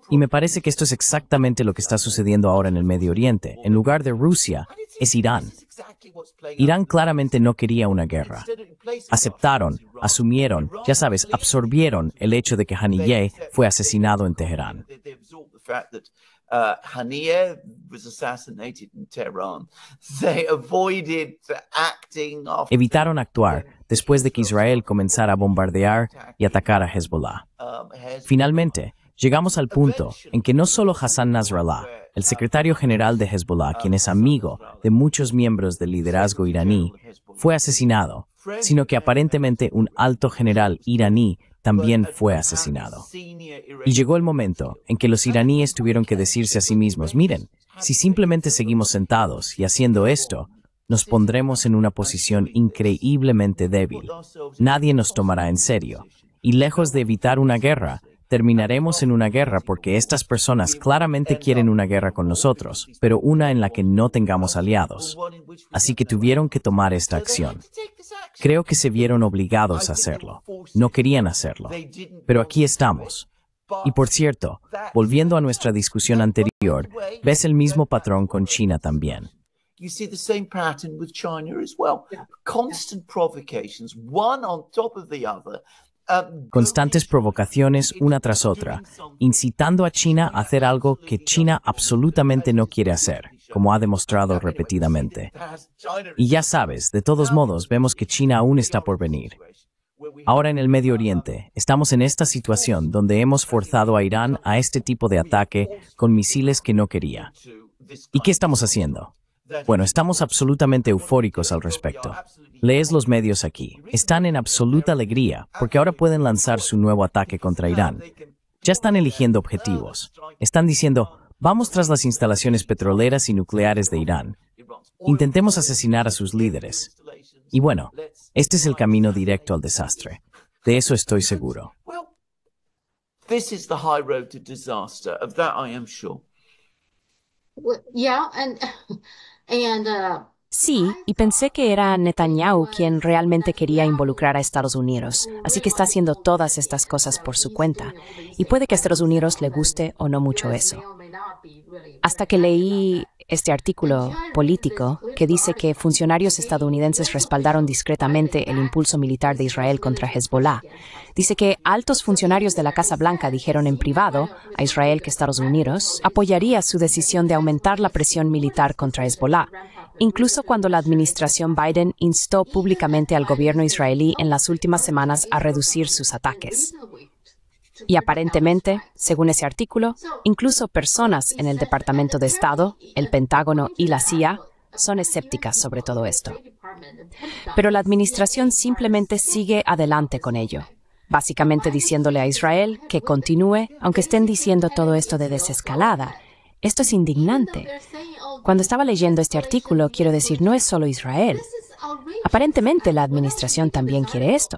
Y me parece que esto es exactamente lo que está sucediendo ahora en el Medio Oriente. En lugar de Rusia, es Irán. Irán claramente no quería una guerra. Aceptaron, asumieron, ya sabes, absorbieron el hecho de que Haniyeh fue asesinado en Teherán. Evitaron actuar, después de que Israel comenzara a bombardear y atacar a Hezbollah. Finalmente, llegamos al punto en que no solo Hassan Nasrallah, el secretario general de Hezbollah, quien es amigo de muchos miembros del liderazgo iraní, fue asesinado, sino que aparentemente un alto general iraní también fue asesinado. Y llegó el momento en que los iraníes tuvieron que decirse a sí mismos, miren, si simplemente seguimos sentados y haciendo esto, nos pondremos en una posición increíblemente débil. Nadie nos tomará en serio. Y lejos de evitar una guerra, terminaremos en una guerra porque estas personas claramente quieren una guerra con nosotros, pero una en la que no tengamos aliados. Así que tuvieron que tomar esta acción. Creo que se vieron obligados a hacerlo. No querían hacerlo. Pero aquí estamos. Y por cierto, volviendo a nuestra discusión anterior, ves el mismo patrón con China también. Constantes provocaciones una tras otra, incitando a China a hacer algo que China absolutamente no quiere hacer, como ha demostrado repetidamente. Y ya sabes, de todos modos, vemos que China aún está por venir. Ahora en el Medio Oriente, estamos en esta situación donde hemos forzado a Irán a este tipo de ataque con misiles que no quería. ¿Y qué estamos haciendo? Bueno, estamos absolutamente eufóricos al respecto. Lees los medios aquí. Están en absoluta alegría porque ahora pueden lanzar su nuevo ataque contra Irán. Ya están eligiendo objetivos. Están diciendo, vamos tras las instalaciones petroleras y nucleares de Irán. Intentemos asesinar a sus líderes. Y bueno, este es el camino directo al desastre. De eso estoy seguro. Sí, y pensé que era Netanyahu quien realmente quería involucrar a Estados Unidos, así que está haciendo todas estas cosas por su cuenta, y puede que a Estados Unidos le guste o no mucho eso. Hasta que leí este artículo político que dice que funcionarios estadounidenses respaldaron discretamente el impulso militar de Israel contra Hezbollah. Dice que altos funcionarios de la Casa Blanca dijeron en privado a Israel que Estados Unidos apoyaría su decisión de aumentar la presión militar contra Hezbollah, incluso cuando la administración Biden instó públicamente al gobierno israelí en las últimas semanas a reducir sus ataques. Y aparentemente, según ese artículo, incluso personas en el Departamento de Estado, el Pentágono y la CIA son escépticas sobre todo esto. Pero la administración simplemente sigue adelante con ello, básicamente diciéndole a Israel que continúe, aunque estén diciendo todo esto de desescalada. Esto es indignante. Cuando estaba leyendo este artículo, quiero decir, no es solo Israel, Aparentemente la administración también quiere esto.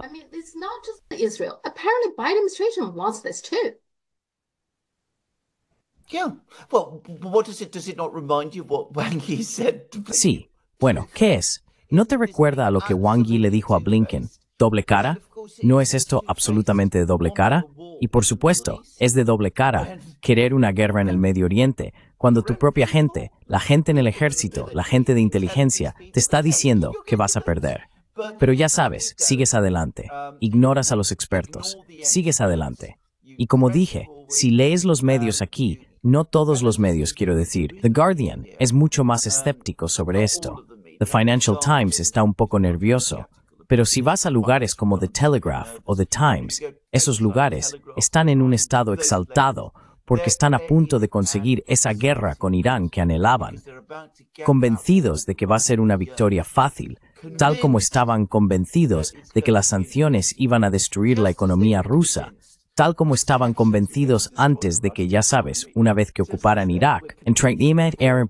Sí. Bueno, ¿qué es? ¿No te recuerda a lo que Wang Yi le dijo a Blinken? ¿Doble cara? ¿No es esto absolutamente de doble cara? Y por supuesto, es de doble cara querer una guerra en el Medio Oriente, cuando tu propia gente, la gente en el ejército, la gente de inteligencia, te está diciendo que vas a perder. Pero ya sabes, sigues adelante, ignoras a los expertos, sigues adelante. Y como dije, si lees los medios aquí, no todos los medios quiero decir, The Guardian es mucho más escéptico sobre esto. The Financial Times está un poco nervioso, pero si vas a lugares como The Telegraph o The Times, esos lugares están en un estado exaltado porque están a punto de conseguir esa guerra con Irán que anhelaban, convencidos de que va a ser una victoria fácil, tal como estaban convencidos de que las sanciones iban a destruir la economía rusa, tal como estaban convencidos antes de que, ya sabes, una vez que ocuparan Irak. En Aaron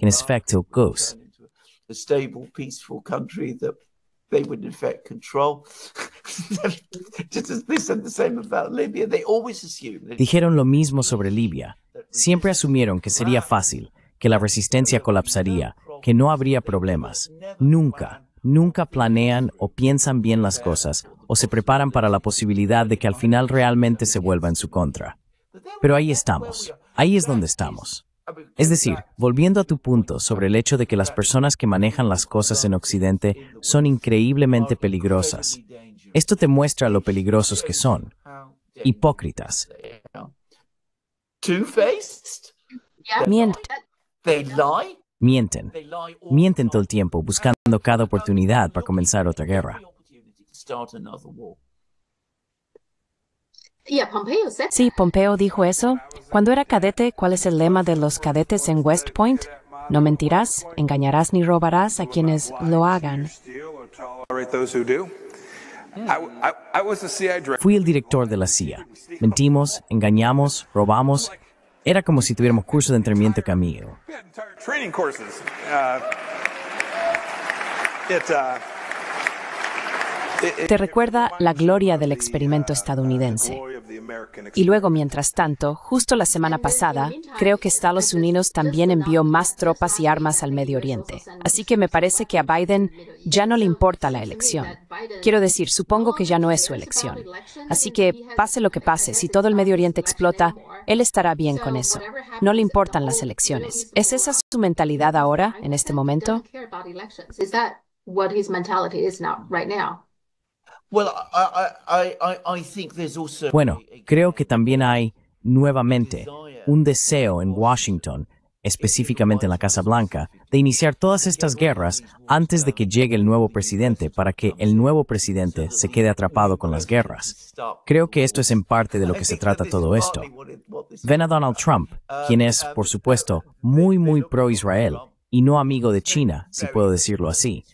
in A stable, peaceful country that Dijeron lo mismo sobre Libia. Siempre asumieron que sería fácil, que la resistencia colapsaría, que no habría problemas. Nunca, nunca planean o piensan bien las cosas o se preparan para la posibilidad de que al final realmente se vuelva en su contra. Pero ahí estamos, ahí es donde estamos. Es decir, volviendo a tu punto sobre el hecho de que las personas que manejan las cosas en Occidente son increíblemente peligrosas, esto te muestra lo peligrosos que son. Hipócritas. Mienten. Mienten. todo el tiempo, buscando cada oportunidad para comenzar otra guerra. Sí, Pompeo dijo eso. Cuando era cadete, ¿cuál es el lema de los cadetes en West Point? No mentirás, engañarás ni robarás a quienes lo hagan. Fui el director de la CIA. Mentimos, engañamos, robamos. Era como si tuviéramos cursos de entrenamiento camino. Te recuerda la gloria del experimento estadounidense. Y luego, mientras tanto, justo la semana pasada, creo que Estados Unidos también envió más tropas y armas al Medio Oriente. Así que me parece que a Biden ya no le importa la elección. Quiero decir, supongo que ya no es su elección. Así que, pase lo que pase, si todo el Medio Oriente explota, él estará bien con eso. No le importan las elecciones. ¿Es esa su mentalidad ahora, en este momento? Bueno, creo que también hay nuevamente un deseo en Washington, específicamente en la Casa Blanca, de iniciar todas estas guerras antes de que llegue el nuevo presidente para que el nuevo presidente se quede atrapado con las guerras. Creo que esto es en parte de lo que se trata todo esto. Ven a Donald Trump, quien es, por supuesto, muy, muy pro-Israel y no amigo de China, si puedo decirlo así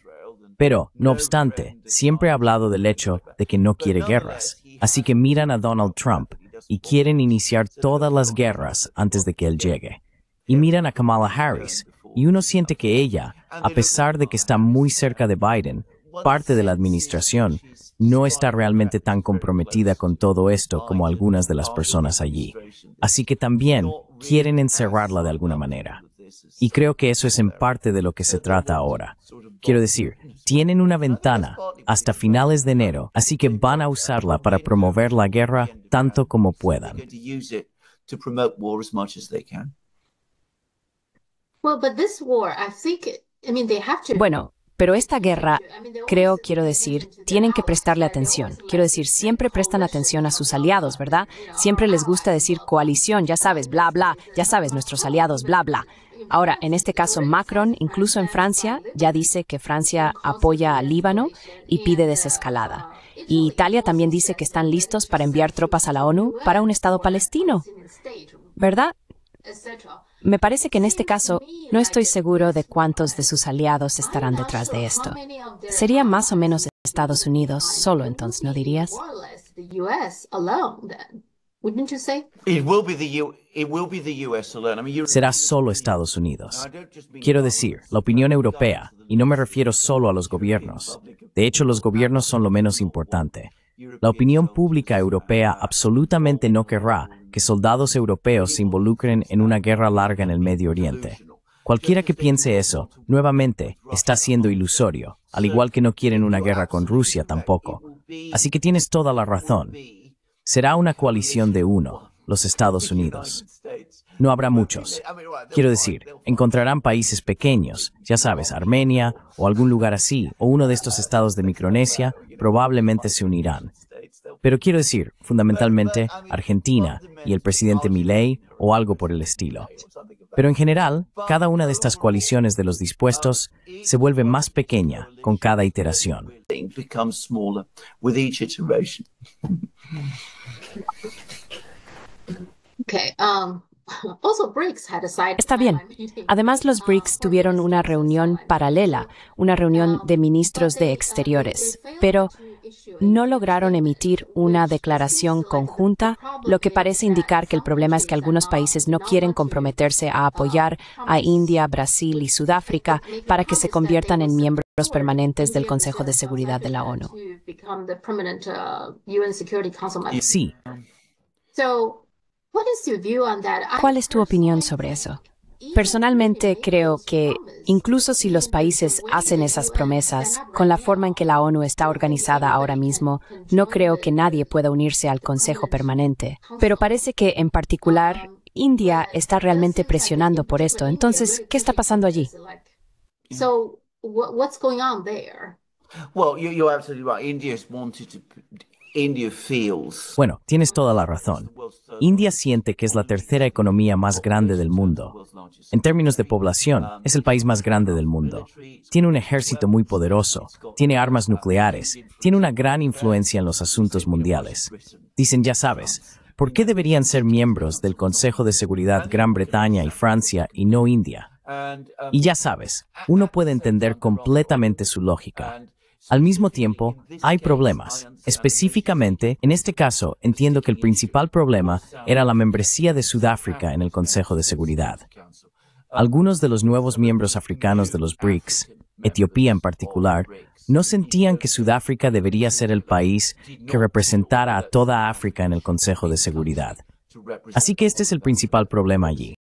pero, no obstante, siempre ha hablado del hecho de que no quiere guerras. Así que miran a Donald Trump y quieren iniciar todas las guerras antes de que él llegue. Y miran a Kamala Harris y uno siente que ella, a pesar de que está muy cerca de Biden, parte de la administración, no está realmente tan comprometida con todo esto como algunas de las personas allí. Así que también quieren encerrarla de alguna manera. Y creo que eso es en parte de lo que se trata ahora, Quiero decir, tienen una ventana hasta finales de enero, así que van a usarla para promover la guerra tanto como puedan. Bueno, pero esta guerra, creo, quiero decir, tienen que prestarle atención. Quiero decir, siempre prestan atención a sus aliados, ¿verdad? Siempre les gusta decir coalición, ya sabes, bla, bla, ya sabes, nuestros aliados, bla, bla. Ahora, en este caso, Macron, incluso en Francia, ya dice que Francia apoya a Líbano y pide desescalada. Y Italia también dice que están listos para enviar tropas a la ONU para un Estado palestino. ¿Verdad? Me parece que en este caso no estoy seguro de cuántos de sus aliados estarán detrás de esto. Sería más o menos Estados Unidos solo entonces, ¿no dirías? Será solo Estados Unidos. Quiero decir, la opinión europea, y no me refiero solo a los gobiernos. De hecho, los gobiernos son lo menos importante. La opinión pública europea absolutamente no querrá que soldados europeos se involucren en una guerra larga en el Medio Oriente. Cualquiera que piense eso, nuevamente, está siendo ilusorio, al igual que no quieren una guerra con Rusia tampoco. Así que tienes toda la razón será una coalición de uno, los Estados Unidos. No habrá muchos. Quiero decir, encontrarán países pequeños, ya sabes, Armenia o algún lugar así, o uno de estos estados de Micronesia, probablemente se unirán. Pero quiero decir, fundamentalmente, Argentina y el presidente Milei o algo por el estilo. Pero en general, cada una de estas coaliciones de los dispuestos se vuelve más pequeña con cada iteración. Um, Está bien. Además, los BRICS tuvieron una reunión paralela, una reunión de ministros de Exteriores, pero no lograron emitir una declaración conjunta, lo que parece indicar que el problema es que algunos países no quieren comprometerse a apoyar a India, Brasil y Sudáfrica para que se conviertan en miembros permanentes del Consejo de Seguridad de la ONU. Eh, sí. ¿Cuál es tu opinión sobre eso? Personalmente creo que incluso si los países hacen esas promesas, con la forma en que la ONU está organizada ahora mismo, no creo que nadie pueda unirse al Consejo Permanente. Pero parece que en particular India está realmente presionando por esto. Entonces, ¿qué está pasando allí? Well, bueno, tienes toda la razón. India siente que es la tercera economía más grande del mundo. En términos de población, es el país más grande del mundo. Tiene un ejército muy poderoso, tiene armas nucleares, tiene una gran influencia en los asuntos mundiales. Dicen, ya sabes, ¿por qué deberían ser miembros del Consejo de Seguridad Gran Bretaña y Francia y no India? Um, y ya sabes, uno puede entender completamente su lógica. Al mismo tiempo, hay problemas. Específicamente, en este caso, entiendo que el principal problema era la membresía de Sudáfrica en el Consejo de Seguridad. Algunos de los nuevos miembros africanos de los BRICS, Etiopía en particular, no sentían que Sudáfrica debería ser el país que representara a toda África en el Consejo de Seguridad. Así que este es el principal problema allí.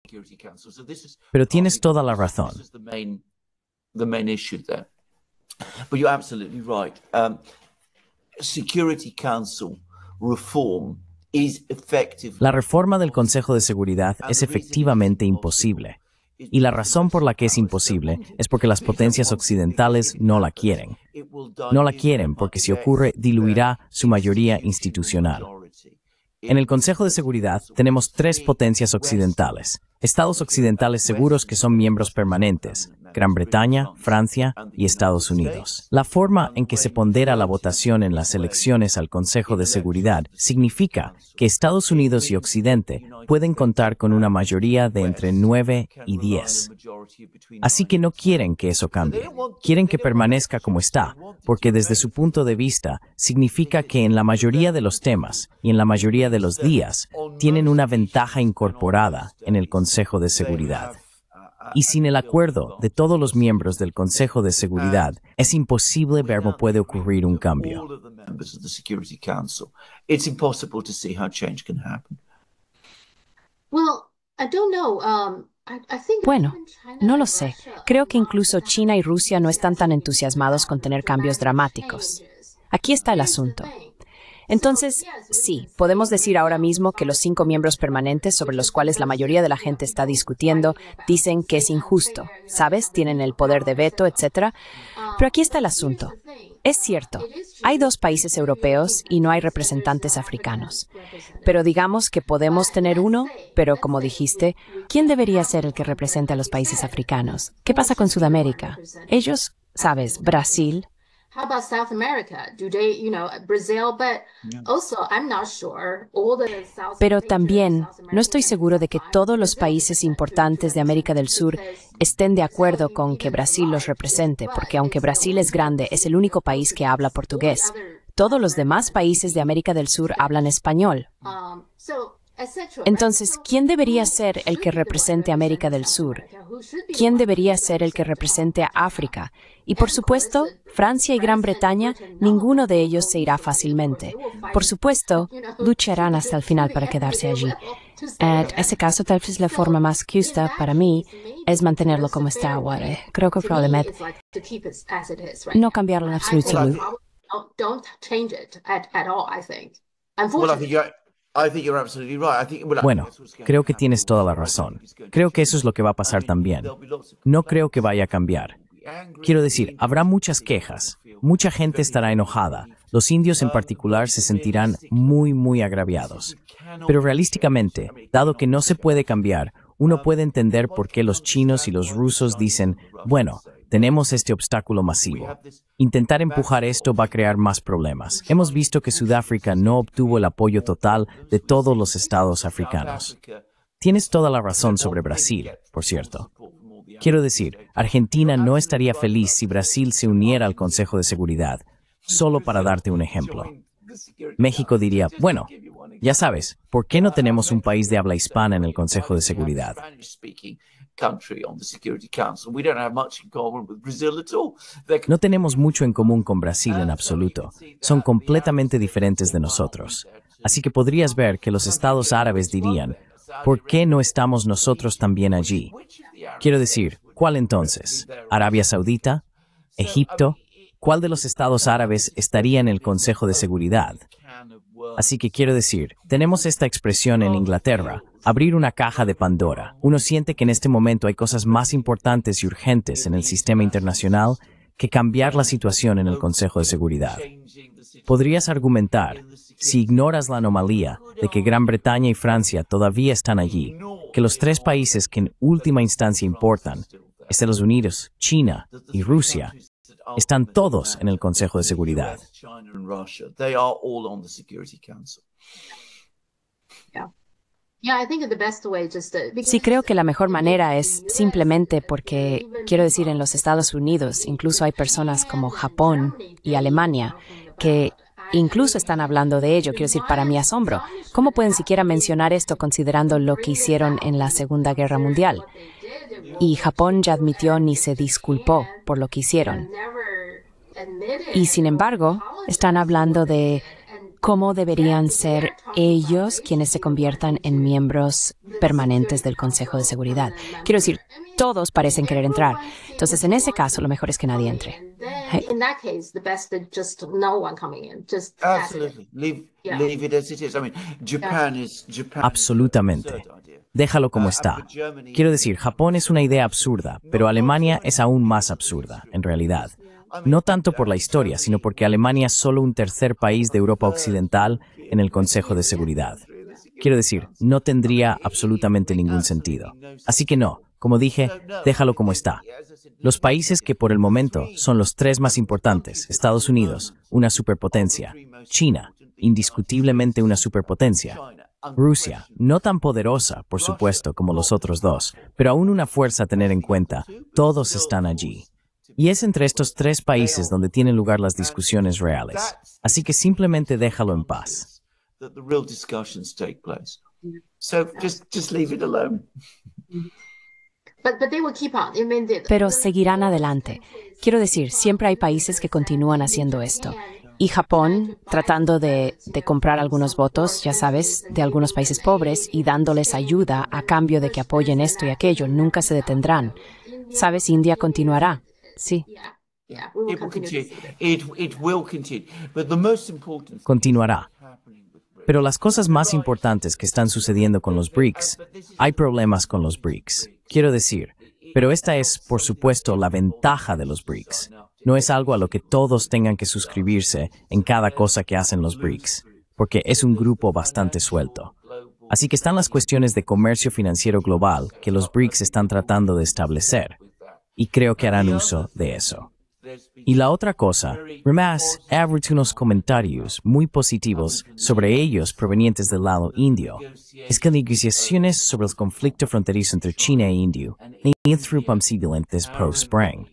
Pero tienes toda la razón right. Um, la reforma del Consejo de Seguridad es efectivamente imposible. Y la razón por la que es imposible es porque las potencias occidentales no la quieren. No la quieren porque si ocurre diluirá su mayoría institucional. En el Consejo de Seguridad tenemos tres potencias occidentales, estados occidentales seguros que son miembros permanentes, Gran Bretaña, Francia y Estados Unidos. La forma en que se pondera la votación en las elecciones al Consejo de Seguridad significa que Estados Unidos y Occidente pueden contar con una mayoría de entre 9 y 10. Así que no quieren que eso cambie. Quieren que permanezca como está, porque desde su punto de vista significa que en la mayoría de los temas y en la mayoría de los días tienen una ventaja incorporada en el Consejo de Seguridad y sin el acuerdo de todos los miembros del Consejo de Seguridad, es imposible ver cómo puede ocurrir un cambio. Um, bueno, no lo sé. Creo que incluso China y Rusia no están tan entusiasmados con tener cambios dramáticos. Aquí está el asunto. Entonces, sí, podemos decir ahora mismo que los cinco miembros permanentes sobre los cuales la mayoría de la gente está discutiendo dicen que es injusto, ¿sabes? Tienen el poder de veto, etc. Pero aquí está el asunto. Es cierto, hay dos países europeos y no hay representantes africanos. Pero digamos que podemos tener uno, pero como dijiste, ¿quién debería ser el que represente a los países africanos? ¿Qué pasa con Sudamérica? Ellos, sabes, Brasil, pero también no estoy seguro de que todos los países importantes de América del Sur estén de acuerdo con que Brasil los represente, porque aunque Brasil es grande, es el único país que habla portugués. Todos los demás países de América del Sur hablan español. Um, Entonces, ¿quién debería ser el que represente América del Sur? ¿Quién debería ser el que represente a África? Y por supuesto, Francia y Gran Bretaña, ninguno de ellos se irá fácilmente. Por supuesto, lucharán hasta el final para quedarse allí. En ese caso, tal vez la forma más justa para mí es mantenerlo como está ahora. Creo que el es no cambiarlo en absoluto. Bueno, creo que tienes toda la razón. Creo que eso es lo que va a pasar también. No creo que vaya a cambiar. Quiero decir, habrá muchas quejas, mucha gente estará enojada, los indios en particular se sentirán muy, muy agraviados. Pero realísticamente, dado que no se puede cambiar, uno puede entender por qué los chinos y los rusos dicen, bueno, tenemos este obstáculo masivo. Intentar empujar esto va a crear más problemas. Hemos visto que Sudáfrica no obtuvo el apoyo total de todos los estados africanos. Tienes toda la razón sobre Brasil, por cierto. Quiero decir, Argentina no estaría feliz si Brasil se uniera al Consejo de Seguridad, solo para darte un ejemplo. México diría, bueno, ya sabes, ¿por qué no tenemos un país de habla hispana en el Consejo de Seguridad? No tenemos mucho en común con Brasil en absoluto. Son completamente diferentes de nosotros. Así que podrías ver que los estados árabes dirían, ¿por qué no estamos nosotros también allí? Quiero decir, ¿cuál entonces? ¿Arabia Saudita? ¿Egipto? ¿Cuál de los estados árabes estaría en el Consejo de Seguridad? Así que quiero decir, tenemos esta expresión en Inglaterra, abrir una caja de Pandora. Uno siente que en este momento hay cosas más importantes y urgentes en el sistema internacional que cambiar la situación en el Consejo de Seguridad. Podrías argumentar, si ignoras la anomalía de que Gran Bretaña y Francia todavía están allí, que los tres países que en última instancia importan, Estados Unidos, China y Rusia, están todos en el Consejo de Seguridad. Sí, creo que la mejor manera es simplemente porque, quiero decir, en los Estados Unidos incluso hay personas como Japón y Alemania que Incluso están hablando de ello, quiero decir, para mi asombro. ¿Cómo pueden siquiera mencionar esto considerando lo que hicieron en la Segunda Guerra Mundial? Y Japón ya admitió ni se disculpó por lo que hicieron. Y sin embargo, están hablando de cómo deberían ser ellos quienes se conviertan en miembros permanentes del Consejo de Seguridad. Quiero decir, todos parecen querer entrar. Entonces, en ese caso, lo mejor es que nadie entre. In that no Absolutamente. Déjalo como uh, está. Quiero decir, Japón es una idea absurda, pero Alemania es aún más absurda, en realidad. No tanto por la historia, sino porque Alemania es solo un tercer país de Europa Occidental en el Consejo de Seguridad. Quiero decir, no tendría absolutamente ningún sentido. Así que no, como dije, déjalo como está. Los países que por el momento son los tres más importantes, Estados Unidos, una superpotencia, China, indiscutiblemente una superpotencia, Rusia, no tan poderosa, por supuesto, como los otros dos, pero aún una fuerza a tener en cuenta, todos están allí. Y es entre estos tres países donde tienen lugar las discusiones reales. Así que simplemente déjalo en paz. Pero seguirán adelante. Quiero decir, siempre hay países que continúan haciendo esto. Y Japón tratando de, comprar algunos votos, ya sabes, de algunos países pobres y dándoles ayuda a cambio de que apoyen esto y aquello. Nunca se detendrán. Sabes, India continuará. Sí. Continuará. Pero las cosas más importantes que están sucediendo con los BRICS, hay problemas con los BRICS, quiero decir, pero esta es, por supuesto, la ventaja de los BRICS. No es algo a lo que todos tengan que suscribirse en cada cosa que hacen los BRICS, porque es un grupo bastante suelto. Así que están las cuestiones de comercio financiero global que los BRICS están tratando de establecer, y creo que harán uso de eso. Y la otra cosa, he average unos comentarios muy positivos sobre ellos provenientes del lado indio, es que negociaciones sobre el conflicto fronterizo entre China e India interrumpan el pro spring.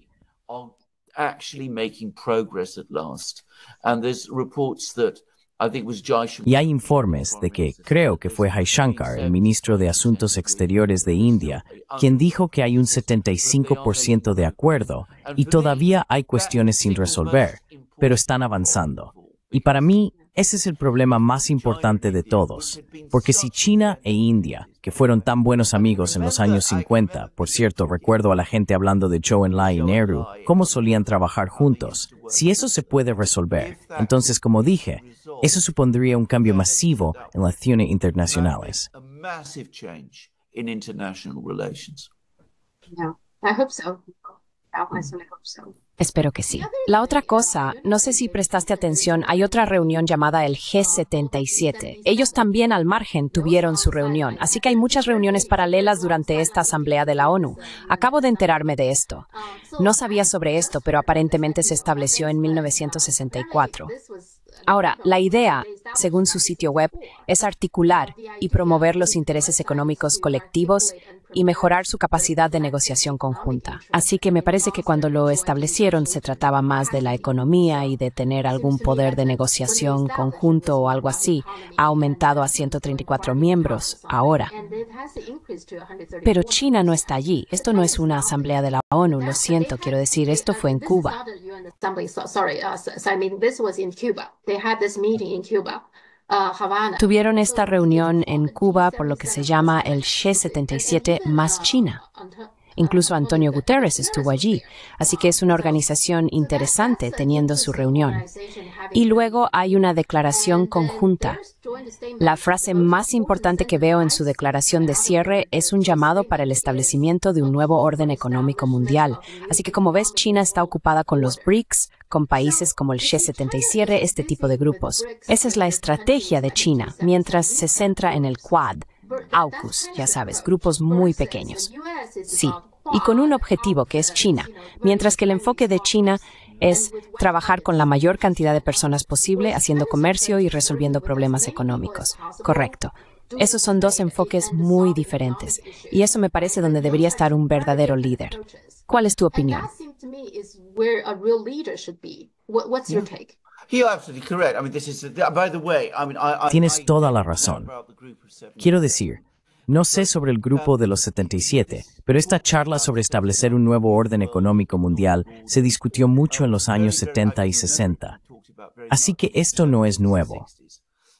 actually making progress And reports that y hay informes de que creo que fue Shankar, el ministro de Asuntos Exteriores de India, quien dijo que hay un 75% de acuerdo y todavía hay cuestiones sin resolver, pero están avanzando. Y para mí, ese es el problema más importante de todos, porque si China e India, que fueron tan buenos amigos en los años 50, por cierto, recuerdo a la gente hablando de Zhou Enlai y Nehru, cómo solían trabajar juntos, si eso se puede resolver, entonces, como dije, eso supondría un cambio masivo en las relaciones internacionales. Espero que sí. La otra cosa, no sé si prestaste atención, hay otra reunión llamada el G77. Ellos también al margen tuvieron su reunión, así que hay muchas reuniones paralelas durante esta asamblea de la ONU. Acabo de enterarme de esto. No sabía sobre esto, pero aparentemente se estableció en 1964. Ahora, la idea, según su sitio web, es articular y promover los intereses económicos colectivos y mejorar su capacidad de negociación conjunta. Así que me parece que cuando lo establecieron se trataba más de la economía y de tener algún poder de negociación conjunto o algo así. Ha aumentado a 134 miembros ahora. Pero China no está allí. Esto no es una asamblea de la ONU, lo siento, quiero decir, esto fue en Cuba. Tuvieron esta reunión en Cuba por lo que se llama el G77 más China. Incluso Antonio Guterres estuvo allí, así que es una organización interesante teniendo su reunión. Y luego hay una declaración conjunta. La frase más importante que veo en su declaración de cierre es un llamado para el establecimiento de un nuevo orden económico mundial. Así que como ves, China está ocupada con los BRICS, con países como el G77, este tipo de grupos. Esa es la estrategia de China, mientras se centra en el Quad AUKUS, ya sabes, grupos muy pequeños. Sí, y con un objetivo que es China, mientras que el enfoque de China es trabajar con la mayor cantidad de personas posible haciendo comercio y resolviendo problemas económicos. Correcto. Esos son dos enfoques muy diferentes y eso me parece donde debería estar un verdadero líder. ¿Cuál es tu opinión? Tienes toda la razón. Quiero decir, no sé sobre el grupo de los 77, pero esta charla sobre establecer un nuevo orden económico mundial se discutió mucho en los años 70 y 60. Así que esto no es nuevo.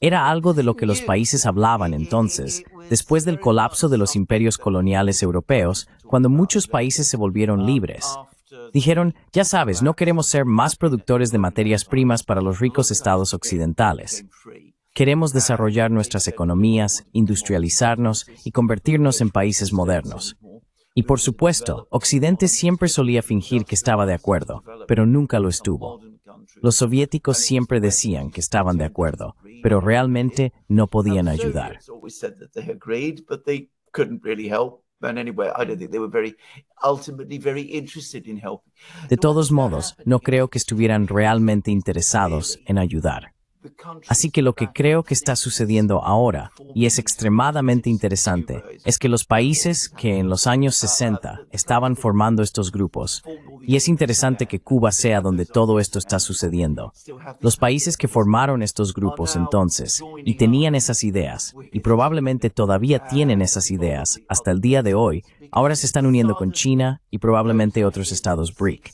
Era algo de lo que los países hablaban entonces, después del colapso de los imperios coloniales europeos, cuando muchos países se volvieron libres. Dijeron, ya sabes, no queremos ser más productores de materias primas para los ricos estados occidentales. Queremos desarrollar nuestras economías, industrializarnos y convertirnos en países modernos. Y por supuesto, Occidente siempre solía fingir que estaba de acuerdo, pero nunca lo estuvo. Los soviéticos siempre decían que estaban de acuerdo, pero realmente no podían ayudar. De todos modos, no creo que estuvieran realmente interesados en ayudar. Así que lo que creo que está sucediendo ahora, y es extremadamente interesante, es que los países que en los años 60 estaban formando estos grupos, y es interesante que Cuba sea donde todo esto está sucediendo, los países que formaron estos grupos entonces y tenían esas ideas, y probablemente todavía tienen esas ideas hasta el día de hoy, ahora se están uniendo con China y probablemente otros estados BRIC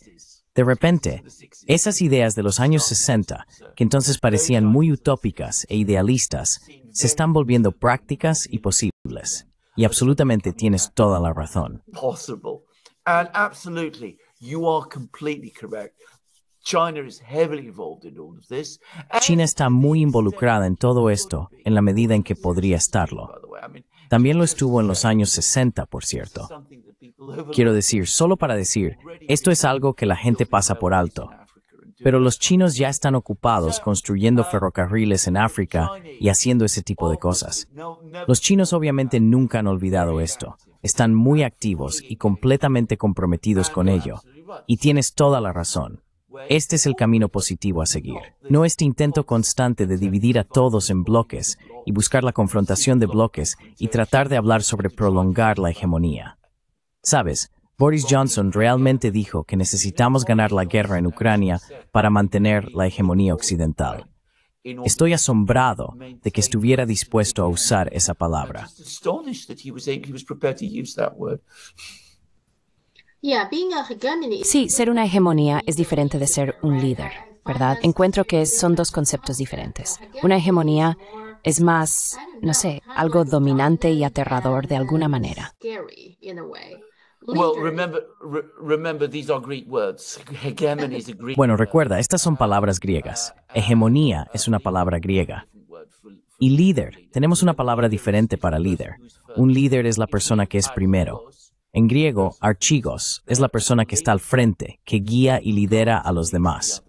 de repente, esas ideas de los años 60, que entonces parecían muy utópicas e idealistas, se están volviendo prácticas y posibles. Y absolutamente tienes toda la razón. China está muy involucrada en todo esto, en la medida en que podría estarlo. También lo estuvo en los años 60, por cierto. Quiero decir, solo para decir, esto es algo que la gente pasa por alto. Pero los chinos ya están ocupados construyendo ah, ferrocarriles en África y haciendo ese tipo de cosas. Los chinos obviamente nunca han olvidado esto. Están muy activos y completamente comprometidos con ello. Y tienes toda la razón. Este es el camino positivo a seguir. No este intento constante de dividir a todos en bloques y buscar la confrontación de bloques y tratar de hablar sobre prolongar la hegemonía. Sabes, Boris Johnson realmente dijo que necesitamos ganar la guerra en Ucrania para mantener la hegemonía occidental. Estoy asombrado de que estuviera dispuesto a usar esa palabra. Sí, ser una hegemonía es diferente de ser un líder, ¿verdad? Encuentro que son dos conceptos diferentes. Una hegemonía es más, no sé, algo dominante y aterrador de alguna manera. Bueno, recuerda, estas son palabras griegas. Hegemonía es una palabra griega. Y líder, tenemos una palabra diferente para líder. Un líder es la persona que es primero. En griego, archigos es la persona que está al frente, que guía y lidera a los demás.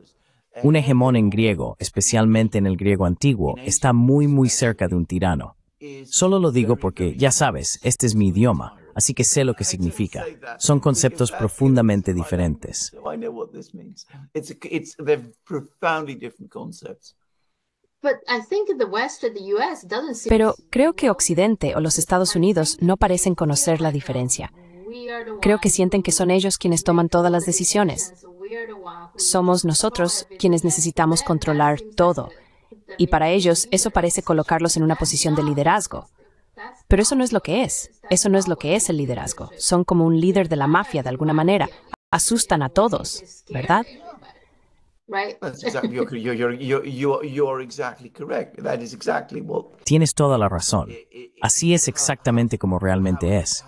Un hegemón en griego, especialmente en el griego antiguo, está muy muy cerca de un tirano. Solo lo digo porque, ya sabes, este es mi idioma así que sé lo que significa. Son conceptos profundamente diferentes. Pero creo que Occidente o los Estados Unidos no parecen conocer la diferencia. Creo que sienten que son ellos quienes toman todas las decisiones. Somos nosotros quienes necesitamos controlar todo. Y para ellos eso parece colocarlos en una posición de liderazgo. Pero eso no es lo que es. Eso no es lo que es el liderazgo. Son como un líder de la mafia de alguna manera. Asustan a todos, ¿verdad? Tienes toda la razón. Así es exactamente como realmente es.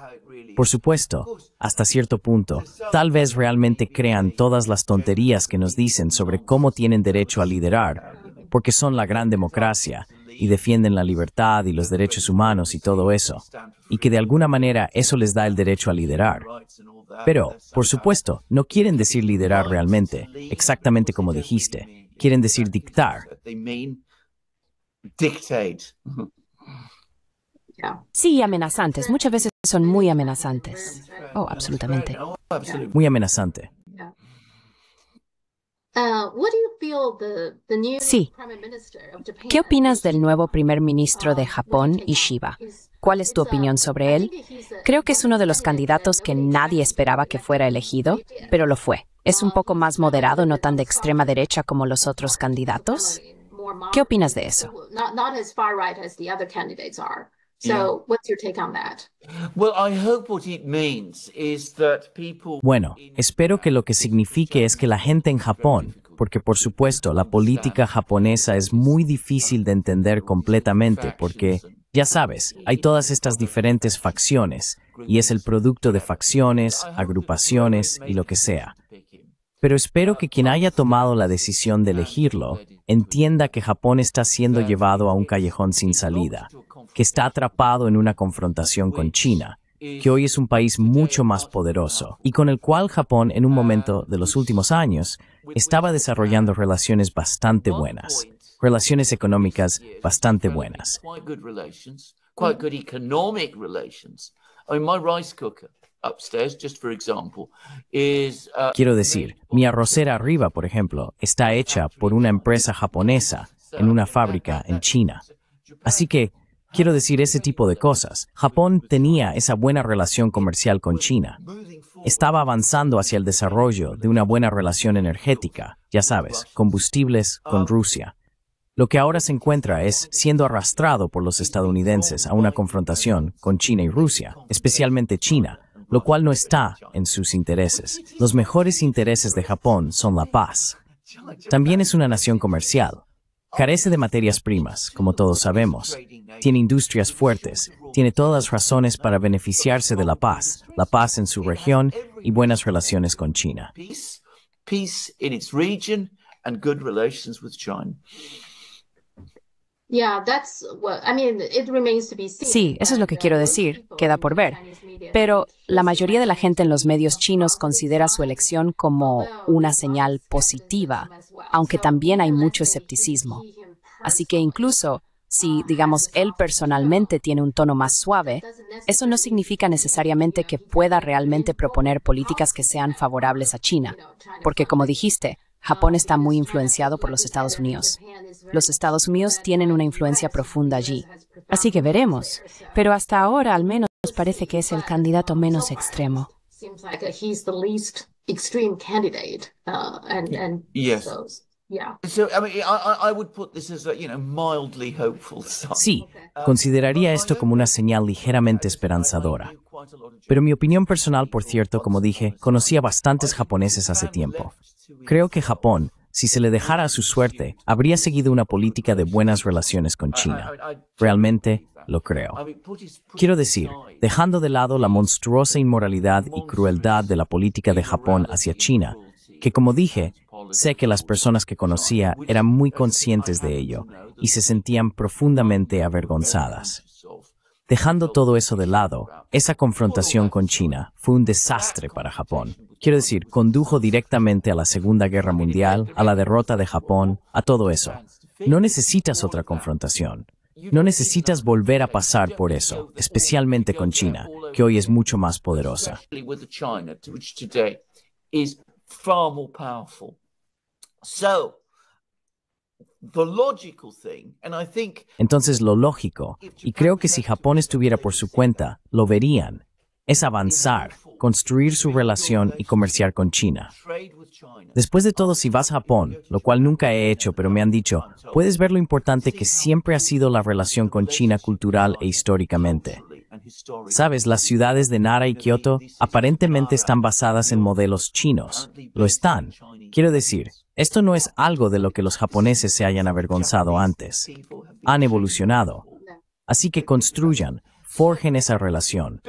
Por supuesto, hasta cierto punto, tal vez realmente crean todas las tonterías que nos dicen sobre cómo tienen derecho a liderar, porque son la gran democracia y defienden la libertad y los derechos humanos y todo eso, y que de alguna manera eso les da el derecho a liderar. Pero, por supuesto, no quieren decir liderar realmente, exactamente como dijiste, quieren decir dictar. Sí, amenazantes. Muchas veces son muy amenazantes. Oh, absolutamente. Muy amenazante. Sí. ¿Qué opinas del nuevo primer ministro de Japón, Ishiba? ¿Cuál es tu uh, opinión sobre él? Creo que es uno de los candidatos que nadie esperaba que fuera elegido, pero lo fue. Es un um, poco más moderado, no tan de extrema derecha como los otros candidatos. ¿Qué opinas de eso? Bueno, espero que lo que signifique es que la gente en Japón, porque por supuesto la política japonesa es muy difícil de entender completamente, porque ya sabes, hay todas estas diferentes facciones, y es el producto de facciones, agrupaciones y lo que sea pero espero que quien haya tomado la decisión de elegirlo entienda que Japón está siendo llevado a un callejón sin salida, que está atrapado en una confrontación con China, que hoy es un país mucho más poderoso y con el cual Japón en un momento de los últimos años estaba desarrollando relaciones bastante buenas, relaciones económicas bastante buenas. Uh, quiero decir, mi arrocera arriba, por ejemplo, está hecha por una empresa japonesa en una fábrica en China. Así que, quiero decir ese tipo de cosas. Japón tenía esa buena relación comercial con China. Estaba avanzando hacia el desarrollo de una buena relación energética, ya sabes, combustibles con Rusia. Lo que ahora se encuentra es siendo arrastrado por los estadounidenses a una confrontación con China y Rusia, especialmente China, lo cual no está en sus intereses. Los mejores intereses de Japón son la paz. También es una nación comercial. Carece de materias primas, como todos sabemos. Tiene industrias fuertes, tiene todas las razones para beneficiarse de la paz, la paz en su región y buenas relaciones con China. Sí, eso es lo que quiero uh, decir, queda por ver. Pero la mayoría de la gente en los medios chinos considera su elección como una señal positiva, aunque también hay mucho escepticismo. Así que incluso si, ah, digamos, él personalmente tiene un tono más suave, eso no significa necesariamente que pueda realmente proponer políticas que sean favorables a China, porque como dijiste, Japón está muy influenciado por los Estados Unidos. Los Estados Unidos tienen una influencia profunda allí. Así que veremos. Pero hasta ahora al menos nos parece que es el candidato menos extremo. Sí, consideraría esto como una señal ligeramente esperanzadora. Pero mi opinión personal, por cierto, como dije, conocía bastantes japoneses hace tiempo. Creo que Japón, si se le dejara a su suerte, habría seguido una política de buenas relaciones con China. Realmente lo creo. Quiero decir, dejando de lado la monstruosa inmoralidad y crueldad de la política de Japón hacia China, que como dije, Sé que las personas que conocía eran muy conscientes de ello y se sentían profundamente avergonzadas. Dejando todo eso de lado, esa confrontación con China fue un desastre para Japón. Quiero decir, condujo directamente a la Segunda Guerra Mundial, a la derrota de Japón, a todo eso. No necesitas otra confrontación. No necesitas volver a pasar por eso, especialmente con China, que hoy es mucho más poderosa. Entonces lo lógico, y creo que si Japón estuviera por su cuenta, lo verían, es avanzar, construir su relación y comerciar con China. Después de todo, si vas a Japón, lo cual nunca he hecho, pero me han dicho, puedes ver lo importante que siempre ha sido la relación con China cultural e históricamente. Sabes, las ciudades de Nara y Kioto aparentemente están basadas en modelos chinos. Lo están. Quiero decir, esto no es algo de lo que los japoneses se hayan avergonzado antes. Han evolucionado. Así que construyan, forjen esa relación.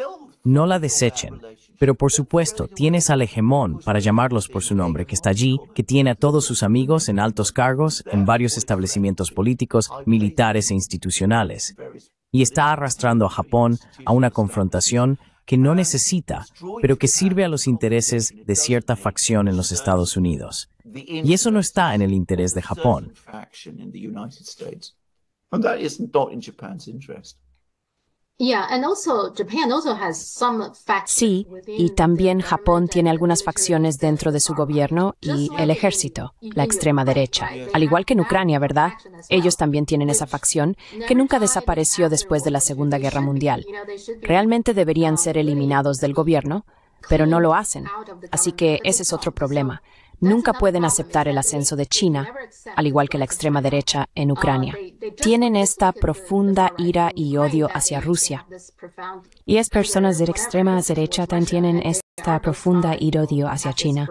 No la desechen. Pero por supuesto, tienes al hegemón, para llamarlos por su nombre, que está allí, que tiene a todos sus amigos en altos cargos, en varios establecimientos políticos, militares e institucionales. Y está arrastrando a Japón a una confrontación que no necesita, pero que sirve a los intereses de cierta facción en los Estados Unidos. Y eso no está en el interés de Japón. Sí, y también Japón tiene algunas facciones dentro de su gobierno y el ejército, la extrema derecha. Al igual que en Ucrania, ¿verdad? Ellos también tienen esa facción que nunca desapareció después de la Segunda Guerra Mundial. Realmente deberían um, ser eliminados del gobierno, pero no lo hacen. Así que ese es otro problema nunca pueden aceptar el ascenso de China, al igual que la extrema derecha en Ucrania. Tienen esta profunda ira y odio hacia Rusia. Y es personas de la extrema derecha también tienen esta profunda ira y odio hacia China.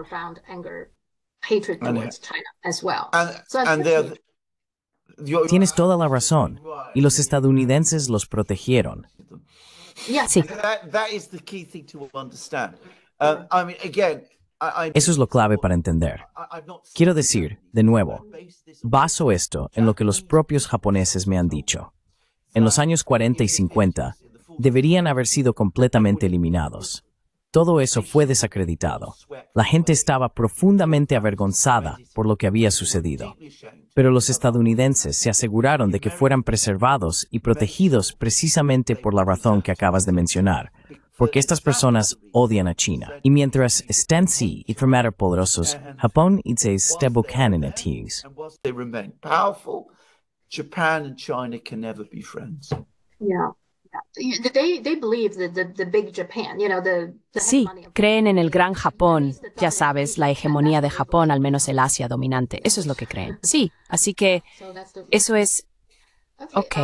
Tienes toda la razón. Y los estadounidenses los protegieron. Sí. Eso es lo clave para entender. Quiero decir, de nuevo, baso esto en lo que los propios japoneses me han dicho. En los años 40 y 50, deberían haber sido completamente eliminados. Todo eso fue desacreditado. La gente estaba profundamente avergonzada por lo que había sucedido. Pero los estadounidenses se aseguraron de que fueran preservados y protegidos precisamente por la razón que acabas de mencionar, porque estas personas odian a China. Y mientras estén sí y formar poderosos, Japón y se esté they en powerful. Japan Sí, creen en el gran Japón, ya sabes, la hegemonía de Japón, al menos el Asia dominante. Eso es lo que creen. Sí, así que eso es Ok,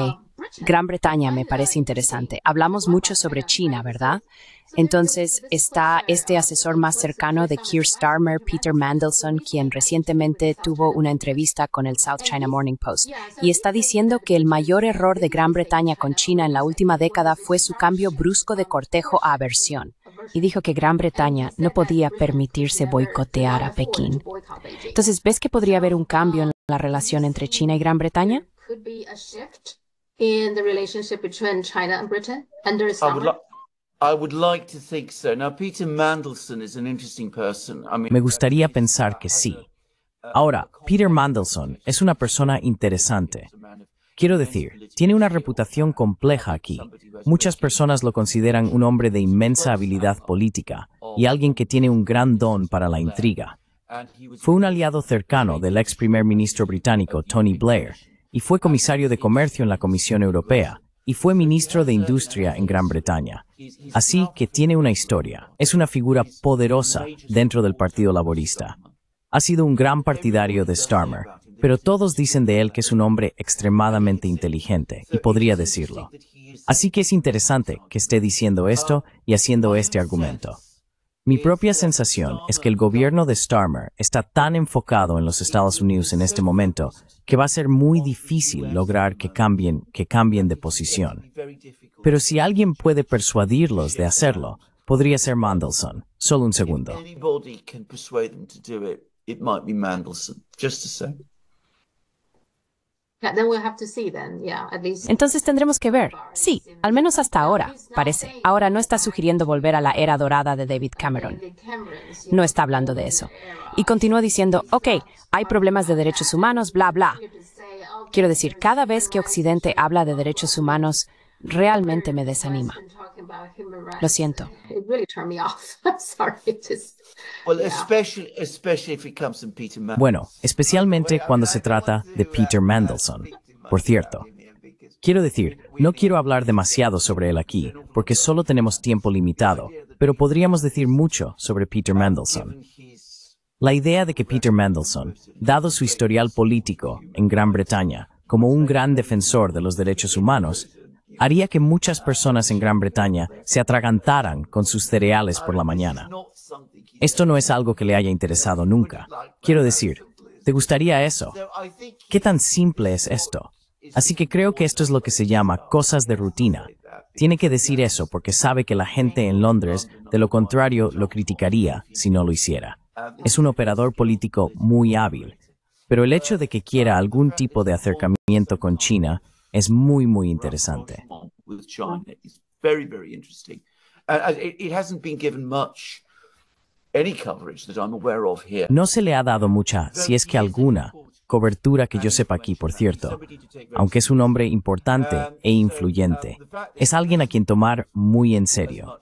Gran Bretaña me parece interesante. Hablamos mucho sobre China, ¿verdad? Entonces está este asesor más cercano de Keir Starmer, Peter Mandelson, quien recientemente tuvo una entrevista con el South China Morning Post, y está diciendo que el mayor error de Gran Bretaña con China en la última década fue su cambio brusco de cortejo a aversión. Y dijo que Gran Bretaña no podía permitirse boicotear a Pekín. Entonces, ¿ves que podría haber un cambio en la relación entre China y Gran Bretaña? could be a shift in the relationship between China and Britain Me gustaría pensar que sí. Ahora, Peter Mandelson es una persona interesante. Quiero decir, tiene una reputación compleja aquí. Muchas personas lo consideran un hombre de inmensa habilidad política y alguien que tiene un gran don para la intriga. Fue un aliado cercano del ex primer ministro británico Tony Blair y fue comisario de Comercio en la Comisión Europea, y fue ministro de Industria en Gran Bretaña. Así que tiene una historia. Es una figura poderosa dentro del Partido Laborista. Ha sido un gran partidario de Starmer, pero todos dicen de él que es un hombre extremadamente inteligente, y podría decirlo. Así que es interesante que esté diciendo esto y haciendo este argumento. Mi propia sensación es que el gobierno de Starmer está tan enfocado en los Estados Unidos en este momento que va a ser muy difícil lograr que cambien, que cambien de posición. Pero si alguien puede persuadirlos de hacerlo, podría ser Mandelson. Solo un segundo. Entonces tendremos que ver. Sí, al menos hasta ahora, parece. Ahora no está sugiriendo volver a la era dorada de David Cameron. No está hablando de eso. Y continúa diciendo, ok, hay problemas de derechos humanos, bla, bla. Quiero decir, cada vez que Occidente habla de derechos humanos, realmente me desanima. Lo siento. Bueno, especialmente cuando se trata de uh, Peter Mandelson. Por cierto, quiero decir, no quiero hablar demasiado sobre él aquí, porque solo tenemos tiempo limitado, pero podríamos decir mucho sobre Peter Mandelson. La idea de que Peter Mandelson, dado su historial político en Gran Bretaña, como un gran defensor de los derechos humanos, haría que muchas personas en Gran Bretaña se atragantaran con sus cereales por la mañana. Esto no es algo que le haya interesado nunca. Quiero decir, ¿te gustaría eso? ¿Qué tan simple es esto? Así que creo que esto es lo que se llama cosas de rutina. Tiene que decir eso porque sabe que la gente en Londres, de lo contrario, lo criticaría si no lo hiciera. Es un operador político muy hábil, pero el hecho de que quiera algún tipo de acercamiento con China es muy, muy interesante. No se le ha dado mucha, si es que alguna, cobertura que yo sepa aquí, por cierto, aunque es un hombre importante e influyente. Es alguien a quien tomar muy en serio.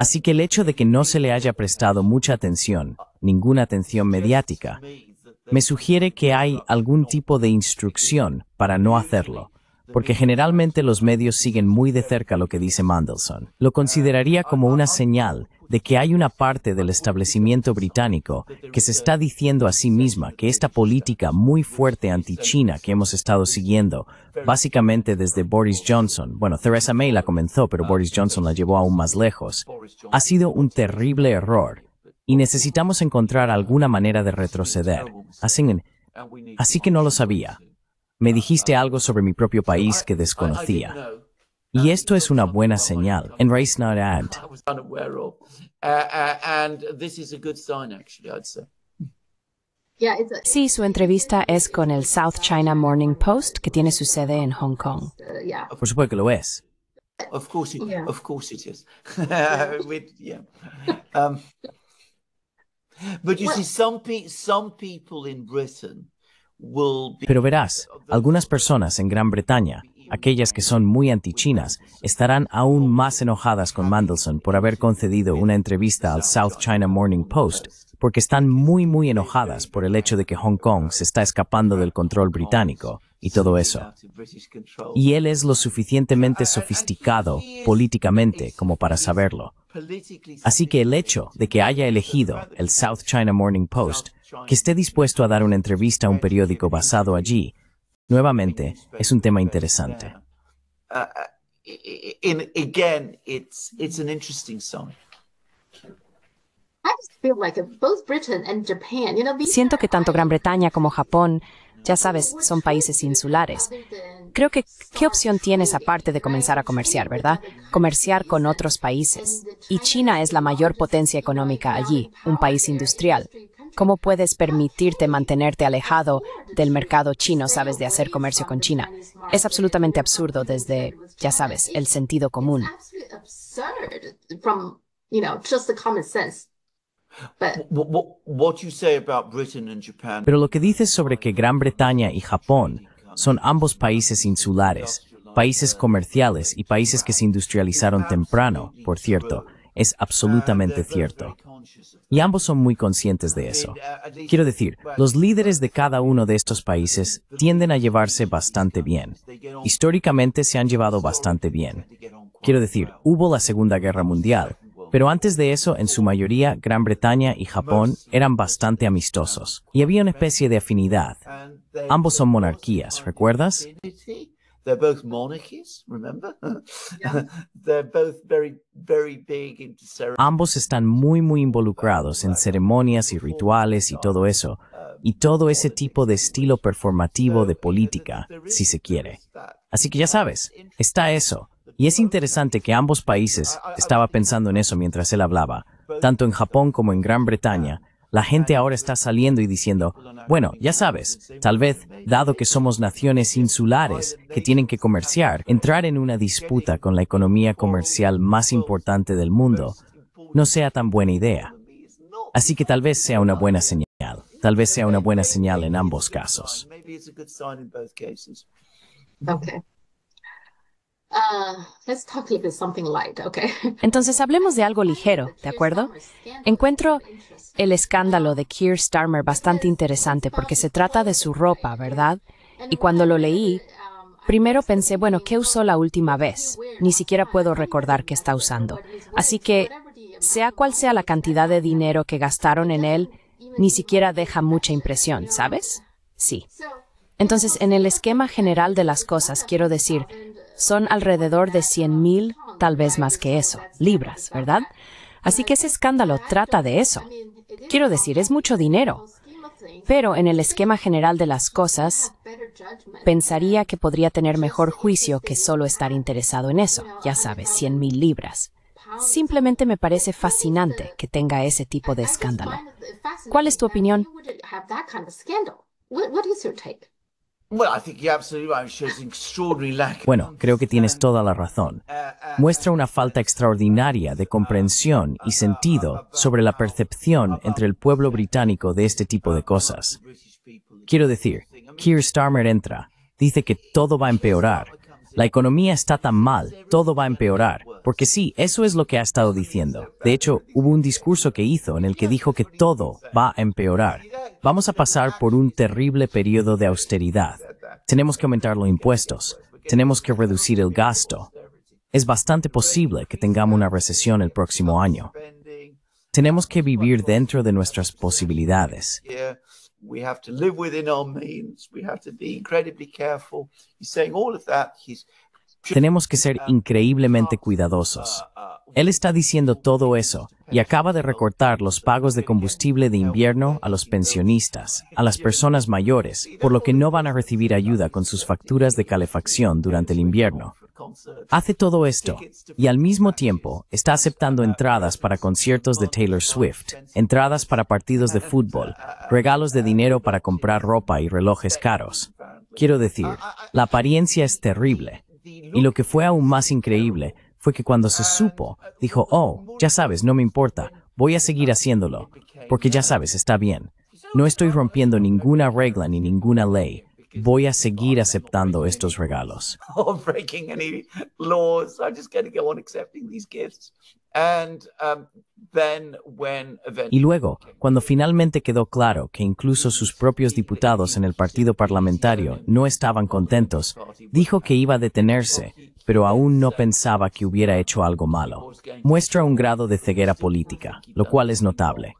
Así que el hecho de que no se le haya prestado mucha atención, ninguna atención mediática, me sugiere que hay algún tipo de instrucción para no hacerlo, porque generalmente los medios siguen muy de cerca lo que dice Mandelson. Lo consideraría como una señal de que hay una parte del establecimiento británico que se está diciendo a sí misma que esta política muy fuerte anti-China que hemos estado siguiendo, básicamente desde Boris Johnson, bueno, Theresa May la comenzó, pero Boris Johnson la llevó aún más lejos, ha sido un terrible error y necesitamos encontrar alguna manera de retroceder. Así, así que no lo sabía. Me dijiste algo sobre mi propio país que desconocía. Y esto es una buena señal. En Race Not Add. Sí, su entrevista es con el South China Morning Post, que tiene su sede en Hong Kong. Uh, Por supuesto que lo es. Pero verás, algunas personas en Gran Bretaña, aquellas que son muy antichinas, estarán aún más enojadas con Mandelson por haber concedido una entrevista al South China Morning Post, porque están muy muy enojadas por el hecho de que Hong Kong se está escapando del control británico y todo eso. Y él es lo suficientemente sofisticado políticamente como para saberlo. Así que el hecho de que haya elegido el South China Morning Post que esté dispuesto a dar una entrevista a un periódico basado allí, nuevamente, es un tema interesante. Siento que tanto Gran Bretaña como Japón, ya sabes, son países insulares. Creo que, ¿qué opción tienes aparte de comenzar a comerciar, verdad? Comerciar con otros países. Y China es la mayor potencia económica allí, un país industrial. ¿Cómo puedes permitirte mantenerte alejado del mercado chino, sabes, de hacer comercio con China? Es absolutamente absurdo desde, ya sabes, el sentido común. Pero lo que dices sobre que Gran Bretaña y Japón son ambos países insulares, países comerciales y países que se industrializaron temprano, por cierto, es absolutamente cierto. Y ambos son muy conscientes de eso. Quiero decir, los líderes de cada uno de estos países tienden a llevarse bastante bien. Históricamente se han llevado bastante bien. Quiero decir, hubo la Segunda Guerra Mundial, pero antes de eso, en su mayoría, Gran Bretaña y Japón eran bastante amistosos, y había una especie de afinidad. Ambos son monarquías, ¿recuerdas? Ambos están muy, muy involucrados en ceremonias y rituales y todo eso, y todo ese tipo de estilo performativo de política, si se quiere. Así que ya sabes, está eso. Y es interesante que ambos países, estaba pensando en eso mientras él hablaba, tanto en Japón como en Gran Bretaña, la gente ahora está saliendo y diciendo, bueno, ya sabes, tal vez, dado que somos naciones insulares que tienen que comerciar, entrar en una disputa con la economía comercial más importante del mundo no sea tan buena idea. Así que tal vez sea una buena señal. Tal vez sea una buena señal en ambos casos. Uh, Entonces hablemos de algo ligero, ¿de acuerdo? Encuentro el escándalo de Keir Starmer bastante interesante porque se trata de su ropa, ¿verdad? Y cuando lo leí, primero pensé, bueno, ¿qué usó la última vez? Ni siquiera puedo recordar qué está usando. Así que, sea cual sea la cantidad de dinero que gastaron en él, ni siquiera deja mucha impresión, ¿sabes? Sí. Entonces, en el esquema general de las cosas, quiero decir, son alrededor de 100,000, mil, tal vez más que eso, libras, ¿verdad? Así que ese escándalo trata de eso. Quiero decir, es mucho dinero. Pero en el esquema general de las cosas, pensaría que podría tener mejor juicio que solo estar interesado en eso, ya sabes, 100 mil libras. Simplemente me parece fascinante que tenga ese tipo de escándalo. ¿Cuál es tu opinión? Bueno, creo que tienes toda la razón. Uh, uh, Muestra una uh, falta extraordinaria de comprensión y sentido sobre la percepción entre el pueblo británico de este tipo de cosas. Quiero decir, Keir Starmer entra, dice que todo va a empeorar, la economía está tan mal, todo va a empeorar. Porque sí, eso es lo que ha estado diciendo. De hecho, hubo un discurso que hizo en el que dijo que todo va a empeorar. Vamos a pasar por un terrible periodo de austeridad. Tenemos que aumentar los impuestos, tenemos que reducir el gasto. Es bastante posible que tengamos una recesión el próximo año. Tenemos que vivir dentro de nuestras posibilidades. We have to live within our means. We have to be incredibly careful. He's saying all of that. He's Tenemos que ser ah, increíblemente cuidadosos. Ah, ah, Él está diciendo todo eso y acaba de recortar los pagos de combustible de invierno a los pensionistas, a las personas mayores, por lo que no van a recibir ayuda con sus facturas de calefacción durante el invierno. Hace todo esto y al mismo tiempo está aceptando entradas para conciertos de Taylor Swift, entradas para partidos de fútbol, regalos de dinero para comprar ropa y relojes caros. Quiero decir, la apariencia es terrible, y lo que fue aún más increíble fue que cuando se supo, dijo, oh, ya sabes, no me importa, voy a seguir haciéndolo, porque ya sabes, está bien. No estoy rompiendo ninguna regla ni ninguna ley. Voy a seguir aceptando estos regalos. Um, y luego, cuando finalmente quedó claro que incluso sus propios diputados en el partido parlamentario no estaban contentos, dijo que iba a detenerse, pero aún no uh, pensaba que hubiera hecho algo malo. Muestra un grado de ceguera política, lo cual es notable.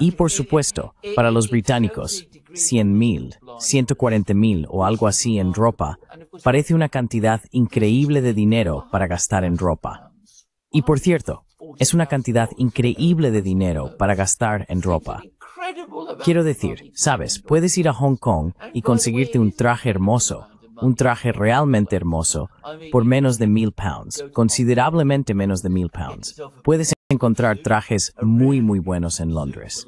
Y por supuesto, para los británicos, 100.000, 140.000 o algo así en ropa, parece una cantidad increíble de dinero para gastar en ropa. Y por cierto, es una cantidad increíble de dinero para gastar en ropa. Quiero decir, sabes, puedes ir a Hong Kong y conseguirte un traje hermoso, un traje realmente hermoso, por menos de mil pounds, considerablemente menos de mil pounds. Puedes encontrar trajes muy, muy buenos en Londres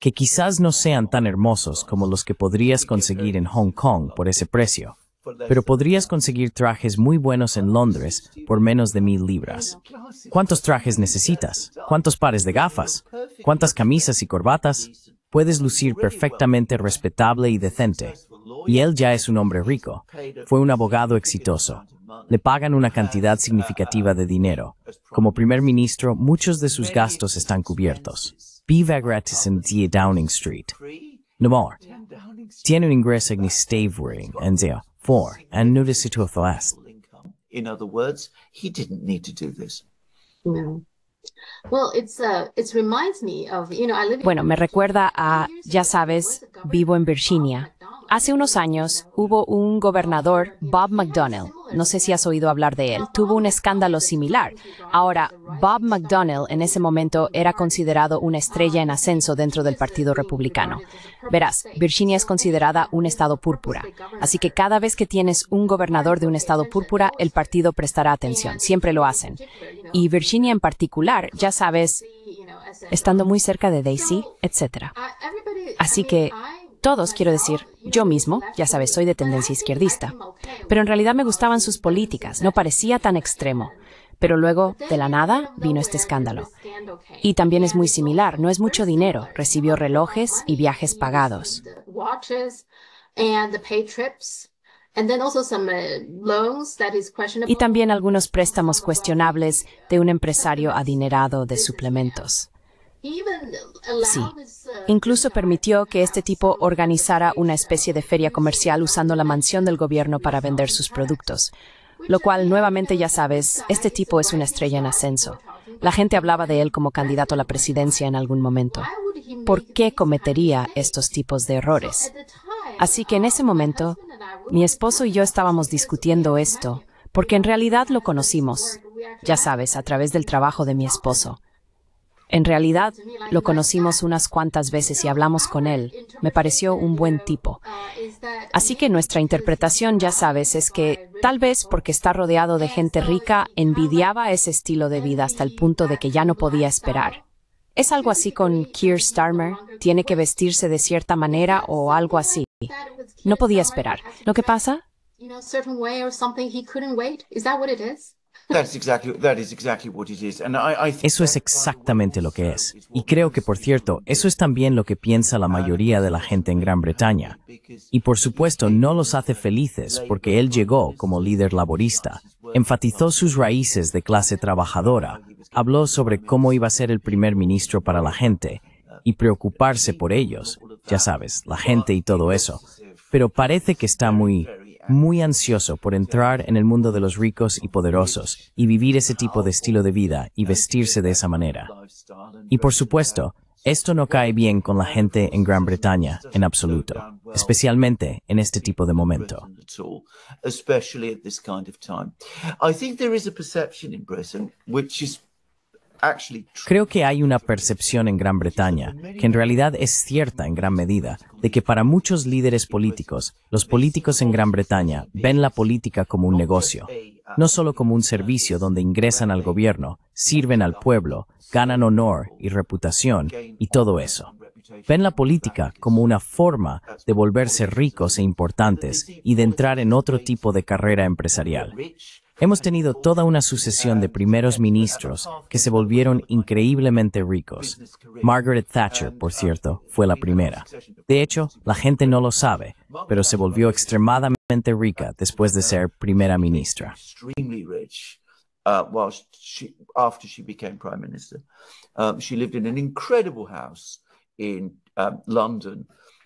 que quizás no sean tan hermosos como los que podrías conseguir en Hong Kong por ese precio, pero podrías conseguir trajes muy buenos en Londres por menos de mil libras. ¿Cuántos trajes necesitas? ¿Cuántos pares de gafas? ¿Cuántas camisas y corbatas? Puedes lucir perfectamente respetable y decente. Y él ya es un hombre rico. Fue un abogado exitoso le pagan una cantidad significativa de dinero. Como primer ministro, muchos de sus gastos están cubiertos. Viva gratis en Downing Street. No more tiene un ingreso Stavering, en 4 and no necesitó In other words, he didn't need to do this. Bueno, me recuerda a, ya sabes, vivo en Virginia. Hace unos años hubo un gobernador, Bob McDonnell, no sé si has oído hablar de él, tuvo un escándalo similar. Ahora, Bob McDonnell en ese momento era considerado una estrella en ascenso dentro del Partido Republicano. Verás, Virginia es considerada un estado púrpura, así que cada vez que tienes un gobernador de un estado púrpura, el partido prestará atención, siempre lo hacen. Y Virginia en particular, ya sabes, estando muy cerca de Daisy, etc. Así que todos, quiero decir, yo mismo, ya sabes, soy de tendencia izquierdista, pero en realidad me gustaban sus políticas, no parecía tan extremo. Pero luego, de la nada, vino este escándalo. Y también es muy similar, no es mucho dinero, recibió relojes y viajes pagados. Y también algunos préstamos cuestionables de un empresario adinerado de suplementos. Sí, incluso permitió que este tipo organizara una especie de feria comercial usando la mansión del gobierno para vender sus productos. Lo cual, nuevamente ya sabes, este tipo es una estrella en ascenso. La gente hablaba de él como candidato a la presidencia en algún momento. ¿Por qué cometería estos tipos de errores? Así que en ese momento, mi esposo y yo estábamos discutiendo esto, porque en realidad lo conocimos, ya sabes, a través del trabajo de mi esposo. En realidad, lo conocimos unas cuantas veces y hablamos con él. Me pareció un buen tipo. Así que nuestra interpretación, ya sabes, es que tal vez porque está rodeado de gente rica, envidiaba ese estilo de vida hasta el punto de que ya no podía esperar. Es algo así con Keir Starmer, tiene que vestirse de cierta manera o algo así. No podía esperar. ¿Lo que pasa? Eso es exactamente lo que es. Y creo que, por cierto, eso es también lo que piensa la mayoría de la gente en Gran Bretaña. Y por supuesto, no los hace felices porque él llegó como líder laborista, enfatizó sus raíces de clase trabajadora, habló sobre cómo iba a ser el primer ministro para la gente y preocuparse por ellos, ya sabes, la gente y todo eso. Pero parece que está muy muy ansioso por entrar en el mundo de los ricos y poderosos y vivir ese tipo de estilo de vida y vestirse de esa manera. Y por supuesto, esto no cae bien con la gente en Gran Bretaña en absoluto, especialmente en este tipo de momento. I think there Creo que hay una percepción en Gran Bretaña, que en realidad es cierta en gran medida, de que para muchos líderes políticos, los políticos en Gran Bretaña ven la política como un negocio, no solo como un servicio donde ingresan al gobierno, sirven al pueblo, ganan honor y reputación y todo eso. Ven la política como una forma de volverse ricos e importantes y de entrar en otro tipo de carrera empresarial. Hemos tenido toda una sucesión de primeros ministros que se volvieron increíblemente ricos. Margaret Thatcher, por cierto, fue la primera. De hecho, la gente no lo sabe, pero se volvió extremadamente rica después de ser primera ministra.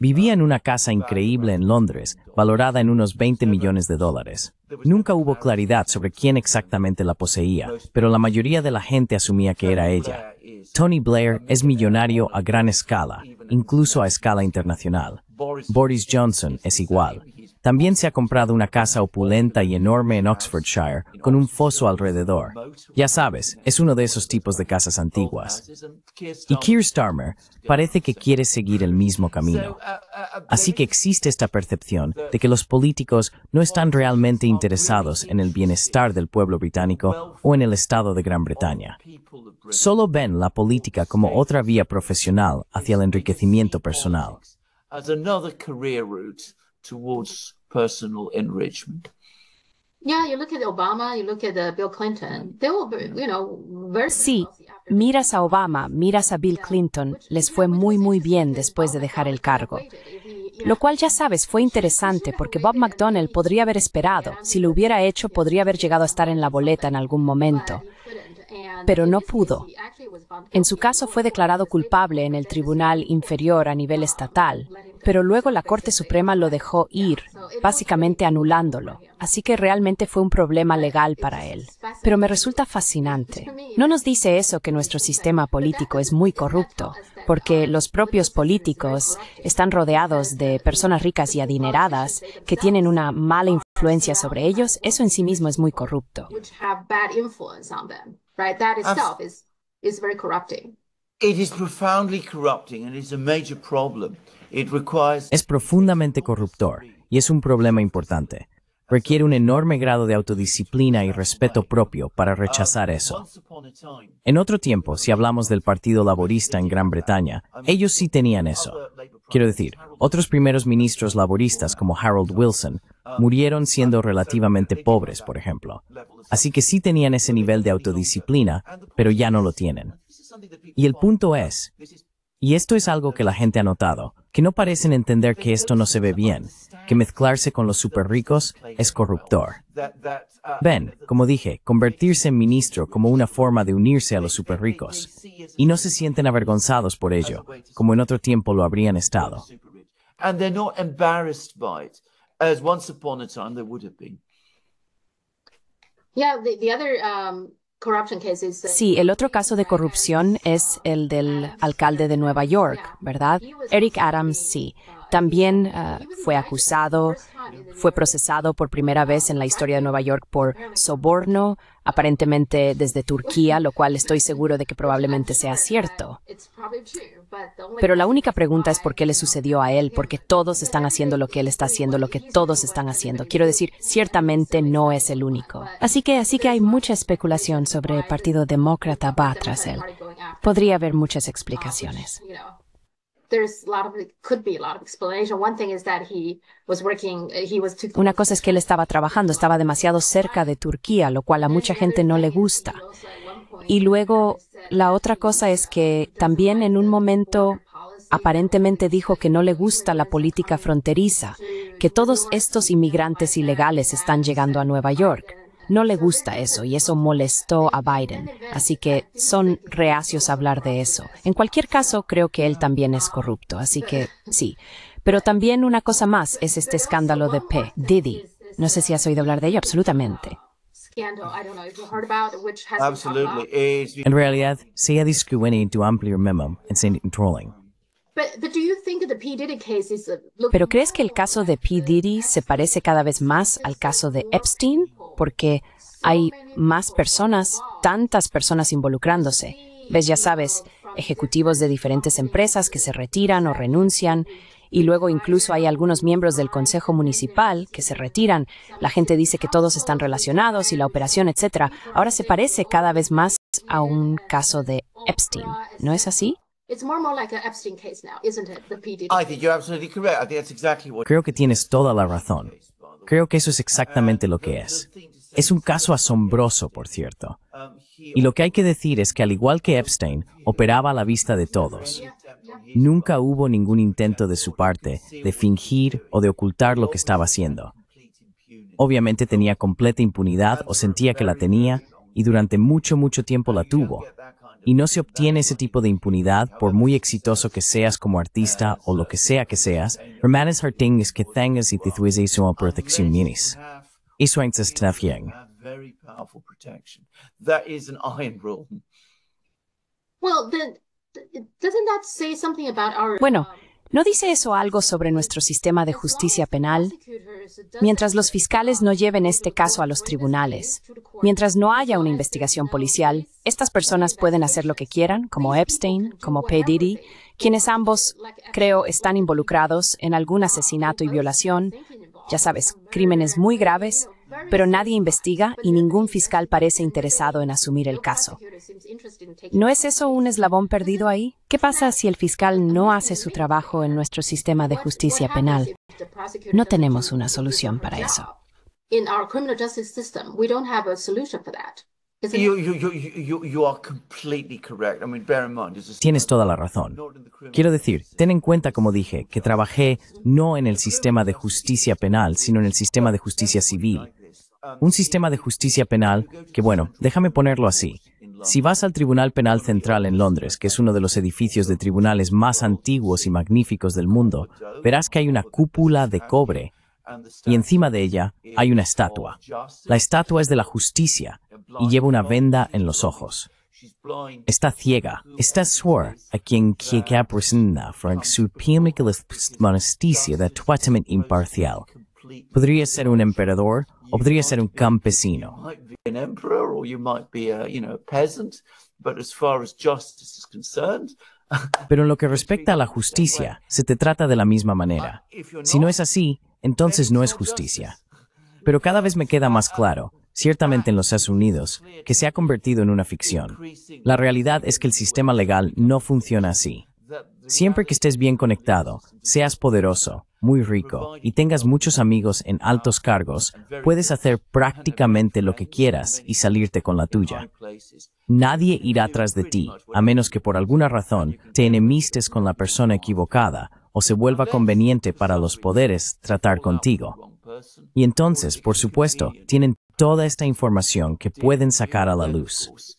Vivía en una casa increíble en Londres, valorada en unos 20 millones de dólares. Nunca hubo claridad sobre quién exactamente la poseía, pero la mayoría de la gente asumía que era ella. Tony Blair es millonario a gran escala, incluso a escala internacional. Boris Johnson es igual. También se ha comprado una casa opulenta y enorme en Oxfordshire, con un foso alrededor. Ya sabes, es uno de esos tipos de casas antiguas. Y Keir Starmer parece que quiere seguir el mismo camino. Así que existe esta percepción de que los políticos no están realmente interesados en el bienestar del pueblo británico o en el Estado de Gran Bretaña. Solo ven la política como otra vía profesional hacia el enriquecimiento personal towards personal enrichment. sí, miras a Obama, miras a Bill Clinton, les fue muy muy bien después de dejar el cargo. Lo cual ya sabes, fue interesante porque Bob McDonnell podría haber esperado, si lo hubiera hecho podría haber llegado a estar en la boleta en algún momento pero no pudo. En su caso fue declarado culpable en el tribunal inferior a nivel estatal, pero luego la Corte Suprema lo dejó ir, básicamente anulándolo, así que realmente fue un problema legal para él. Pero me resulta fascinante. No nos dice eso que nuestro sistema político es muy corrupto, porque los propios políticos están rodeados de personas ricas y adineradas que tienen una mala influencia sobre ellos, eso en sí mismo es muy corrupto. Es profundamente corruptor y es un problema importante. Requiere un enorme grado de autodisciplina y respeto propio para rechazar uh, eso. En otro tiempo, si hablamos del Partido Laborista en Gran Bretaña, ellos sí tenían eso. Quiero decir, otros primeros ministros laboristas como Harold Wilson murieron siendo relativamente pobres, por ejemplo. Así que sí tenían ese nivel de autodisciplina, pero ya no lo tienen. Y el punto es, y esto es algo que la gente ha notado, que no parecen entender que esto no se ve bien, que mezclarse con los super ricos es corruptor. Ven, como dije, convertirse en ministro como una forma de unirse a los super ricos, y no se sienten avergonzados por ello, como en otro tiempo lo habrían estado. Sí, el otro caso de corrupción es el del alcalde de Nueva York, ¿verdad? Eric Adams, sí. También eh, fue acusado, fue procesado por primera vez en la historia de Nueva York por soborno, aparentemente desde Turquía, lo cual estoy seguro de que probablemente sea cierto. Pero la única pregunta es por qué le sucedió a él, porque todos están haciendo lo que él está haciendo, lo que todos están haciendo. Quiero decir, ciertamente no es el único. Así que, así que hay mucha especulación sobre el Partido Demócrata va tras él. Podría haber muchas explicaciones. Una cosa es que él estaba trabajando, estaba demasiado cerca de Turquía, lo cual a mucha gente no le gusta. Y luego la otra cosa es que también en un momento aparentemente dijo que no le gusta la política fronteriza, que todos estos inmigrantes ilegales están llegando a Nueva York no le gusta eso y eso molestó a Biden, así que son reacios a hablar de eso. En cualquier caso, creo que él también es corrupto, así que sí. Pero también una cosa más es este escándalo de P. Diddy. No sé si has oído hablar de ello, absolutamente. En realidad, amplio uh, Pero ¿crees que el caso de P. Diddy se parece cada vez más al caso de Epstein? porque hay más personas, tantas personas involucrándose. Ves, ya sabes, ejecutivos de diferentes empresas que se retiran o renuncian, y luego incluso hay algunos miembros del Consejo Municipal que se retiran. La gente dice que todos están relacionados y la operación, etc. Ahora se parece cada vez más a un caso de Epstein, ¿no es así? Creo que tienes toda la razón. Creo que eso es exactamente lo que es. Es un caso asombroso, por cierto. Y lo que hay que decir es que al igual que Epstein, operaba a la vista de todos. Nunca hubo ningún intento de su parte de fingir o de ocultar lo que estaba haciendo. Obviamente tenía completa impunidad o sentía que la tenía y durante mucho, mucho tiempo la tuvo. Y no se obtiene ese tipo de impunidad por muy exitoso que seas como artista o lo que sea que seas, Harting Es que tengas y te tuizes protección minis. es That is Bueno, ¿No dice eso algo sobre nuestro sistema de justicia penal? Mientras los fiscales no lleven este caso a los tribunales, mientras no haya una investigación policial, estas personas pueden hacer lo que quieran, como Epstein, como P. Diddy, quienes ambos, creo, están involucrados en algún asesinato y violación, ya sabes, crímenes muy graves, pero nadie investiga y ningún fiscal parece interesado en asumir el caso. ¿No es eso un eslabón perdido ahí? ¿Qué pasa si el fiscal no hace su trabajo en nuestro sistema de justicia penal? No tenemos una solución para eso. Tienes toda la razón. Quiero decir, ten en cuenta, como dije, que trabajé no en el sistema de justicia penal, sino en el sistema de justicia civil. Um, Un sistema de justicia penal que, bueno, déjame ponerlo así. Si vas al Tribunal Penal Central en Londres, que es uno de los edificios de tribunales más antiguos y magníficos del mundo, verás que hay una cúpula de cobre y encima de ella hay una estatua. La estatua es de la justicia y lleva una venda en los ojos. Está ciega. Está suor. a quien que de Podría ser un emperador o podría ser un campesino. Pero en lo que respecta a la justicia, se te trata de la misma manera. Si no es así, entonces no es justicia. Pero cada vez me queda más claro, ciertamente en los Estados Unidos, que se ha convertido en una ficción. La realidad es que el sistema legal no funciona así. Siempre que estés bien conectado, seas poderoso, muy rico y tengas muchos amigos en altos cargos, puedes hacer prácticamente lo que quieras y salirte con la tuya. Nadie irá tras de ti, a menos que por alguna razón te enemistes con la persona equivocada o se vuelva conveniente para los poderes tratar contigo. Y entonces, por supuesto, tienen toda esta información que pueden sacar a la luz.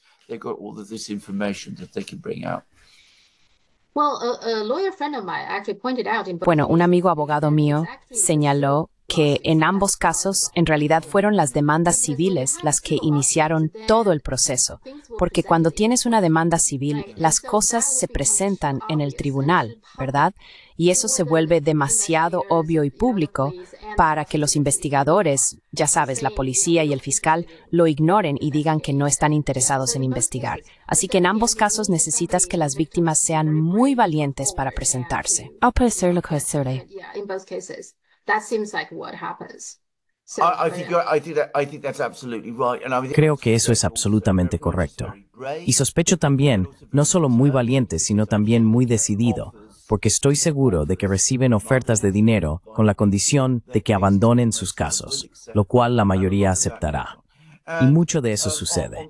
Bueno, un amigo abogado mío señaló que en ambos casos en realidad fueron las demandas civiles las que iniciaron todo el proceso, porque cuando tienes una demanda civil, las cosas se presentan en el tribunal, ¿verdad? Y eso se vuelve demasiado obvio y público para que los investigadores, ya sabes, la policía y el fiscal, lo ignoren y digan que no están interesados en investigar. Así que en ambos casos necesitas que las víctimas sean muy valientes para presentarse. Creo que eso es absolutamente correcto. Y sospecho también, no solo muy valiente, sino también muy decidido, porque estoy seguro de que reciben ofertas de dinero con la condición de que abandonen sus casos, lo cual la mayoría aceptará. Y mucho de eso sucede.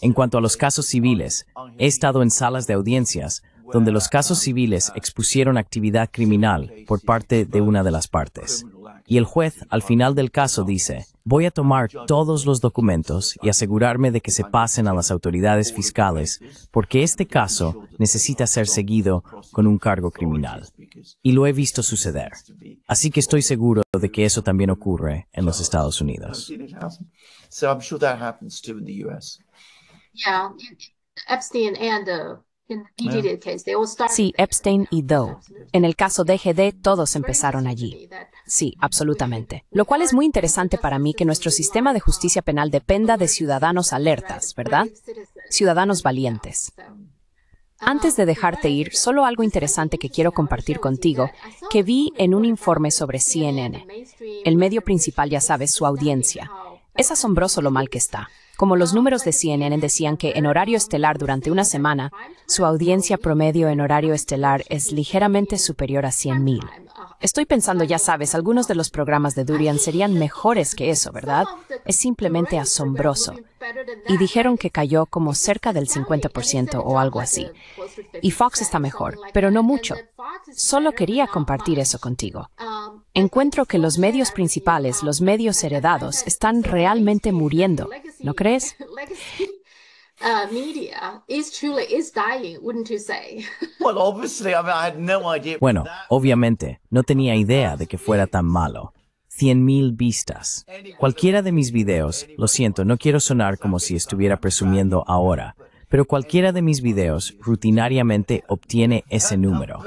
En cuanto a los casos civiles, he estado en salas de audiencias donde los casos civiles expusieron actividad criminal por parte de una de las partes. Y el juez, al final del caso, dice, voy a tomar todos los documentos y asegurarme de que se pasen a las autoridades fiscales, porque este caso necesita ser seguido con un cargo criminal. Y lo he visto suceder. Así que estoy seguro de que eso también ocurre en los Estados Unidos. Yeah, Epstein and uh, Sí, Epstein y Doe. En el caso de todos empezaron allí. Sí, absolutamente. Lo cual es muy interesante para mí que nuestro sistema de justicia penal dependa de ciudadanos alertas, ¿verdad? Ciudadanos valientes. Um, Antes de dejarte ir, solo algo interesante que quiero compartir contigo, que vi en un informe sobre CNN. El medio principal, ya sabes, su audiencia. Es asombroso lo mal que está. Como los números de CNN decían que en horario estelar durante una semana, su audiencia promedio en horario estelar es ligeramente superior a 100.000. Estoy pensando, ya sabes, algunos de los programas de Durian serían mejores que eso, ¿verdad? Es simplemente asombroso. Y dijeron que cayó como cerca del 50% o algo así. Y Fox está mejor, pero no mucho. Solo quería compartir eso contigo. Encuentro que los medios principales, los medios heredados, están realmente muriendo, ¿no bueno, obviamente, no tenía idea de que fuera tan malo. 100.000 vistas. Cualquiera de mis videos, lo siento, no quiero sonar como si estuviera presumiendo ahora, pero cualquiera de mis videos rutinariamente obtiene ese número.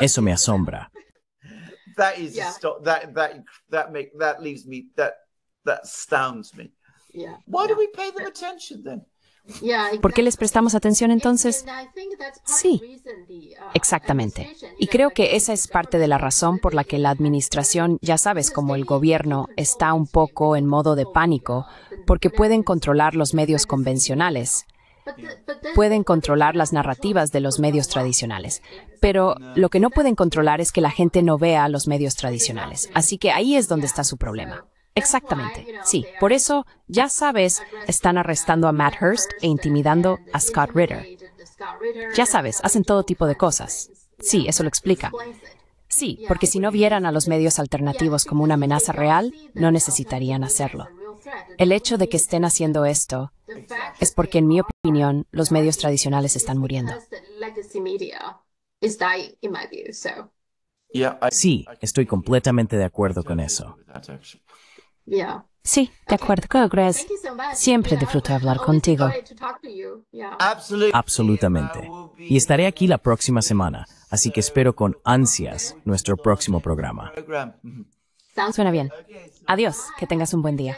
Eso me asombra. That me that ¿Por qué les prestamos atención entonces? Sí, uh, exactamente. Y creo que esa es parte de la razón por la que la administración, ya sabes, como el gobierno, está un poco en modo de pánico, porque pueden controlar los medios convencionales, pueden controlar las narrativas de los medios tradicionales, pero lo que no pueden controlar es que la gente no vea los medios tradicionales. Así que ahí es donde está su problema. Exactamente, sí. Por eso, ya sabes, están arrestando a Matt Hurst e intimidando a Scott Ritter. Ya sabes, hacen todo tipo de cosas. Sí, eso lo explica. Sí, porque si no vieran a los medios alternativos como una amenaza real, no necesitarían hacerlo. El hecho de que estén haciendo esto es porque, en mi opinión, los medios tradicionales están muriendo. Sí, estoy completamente de acuerdo con eso. Sí, de acuerdo, Grace. Siempre disfruto hablar contigo. Absolutamente. Y estaré aquí la próxima semana, así que espero con ansias nuestro próximo programa. Suena bien. Adiós, que tengas un buen día.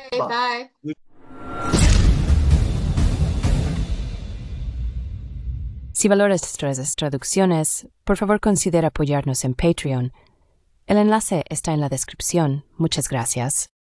Si valoras estas traducciones, por favor considera apoyarnos en Patreon. El enlace está en la descripción. Muchas gracias.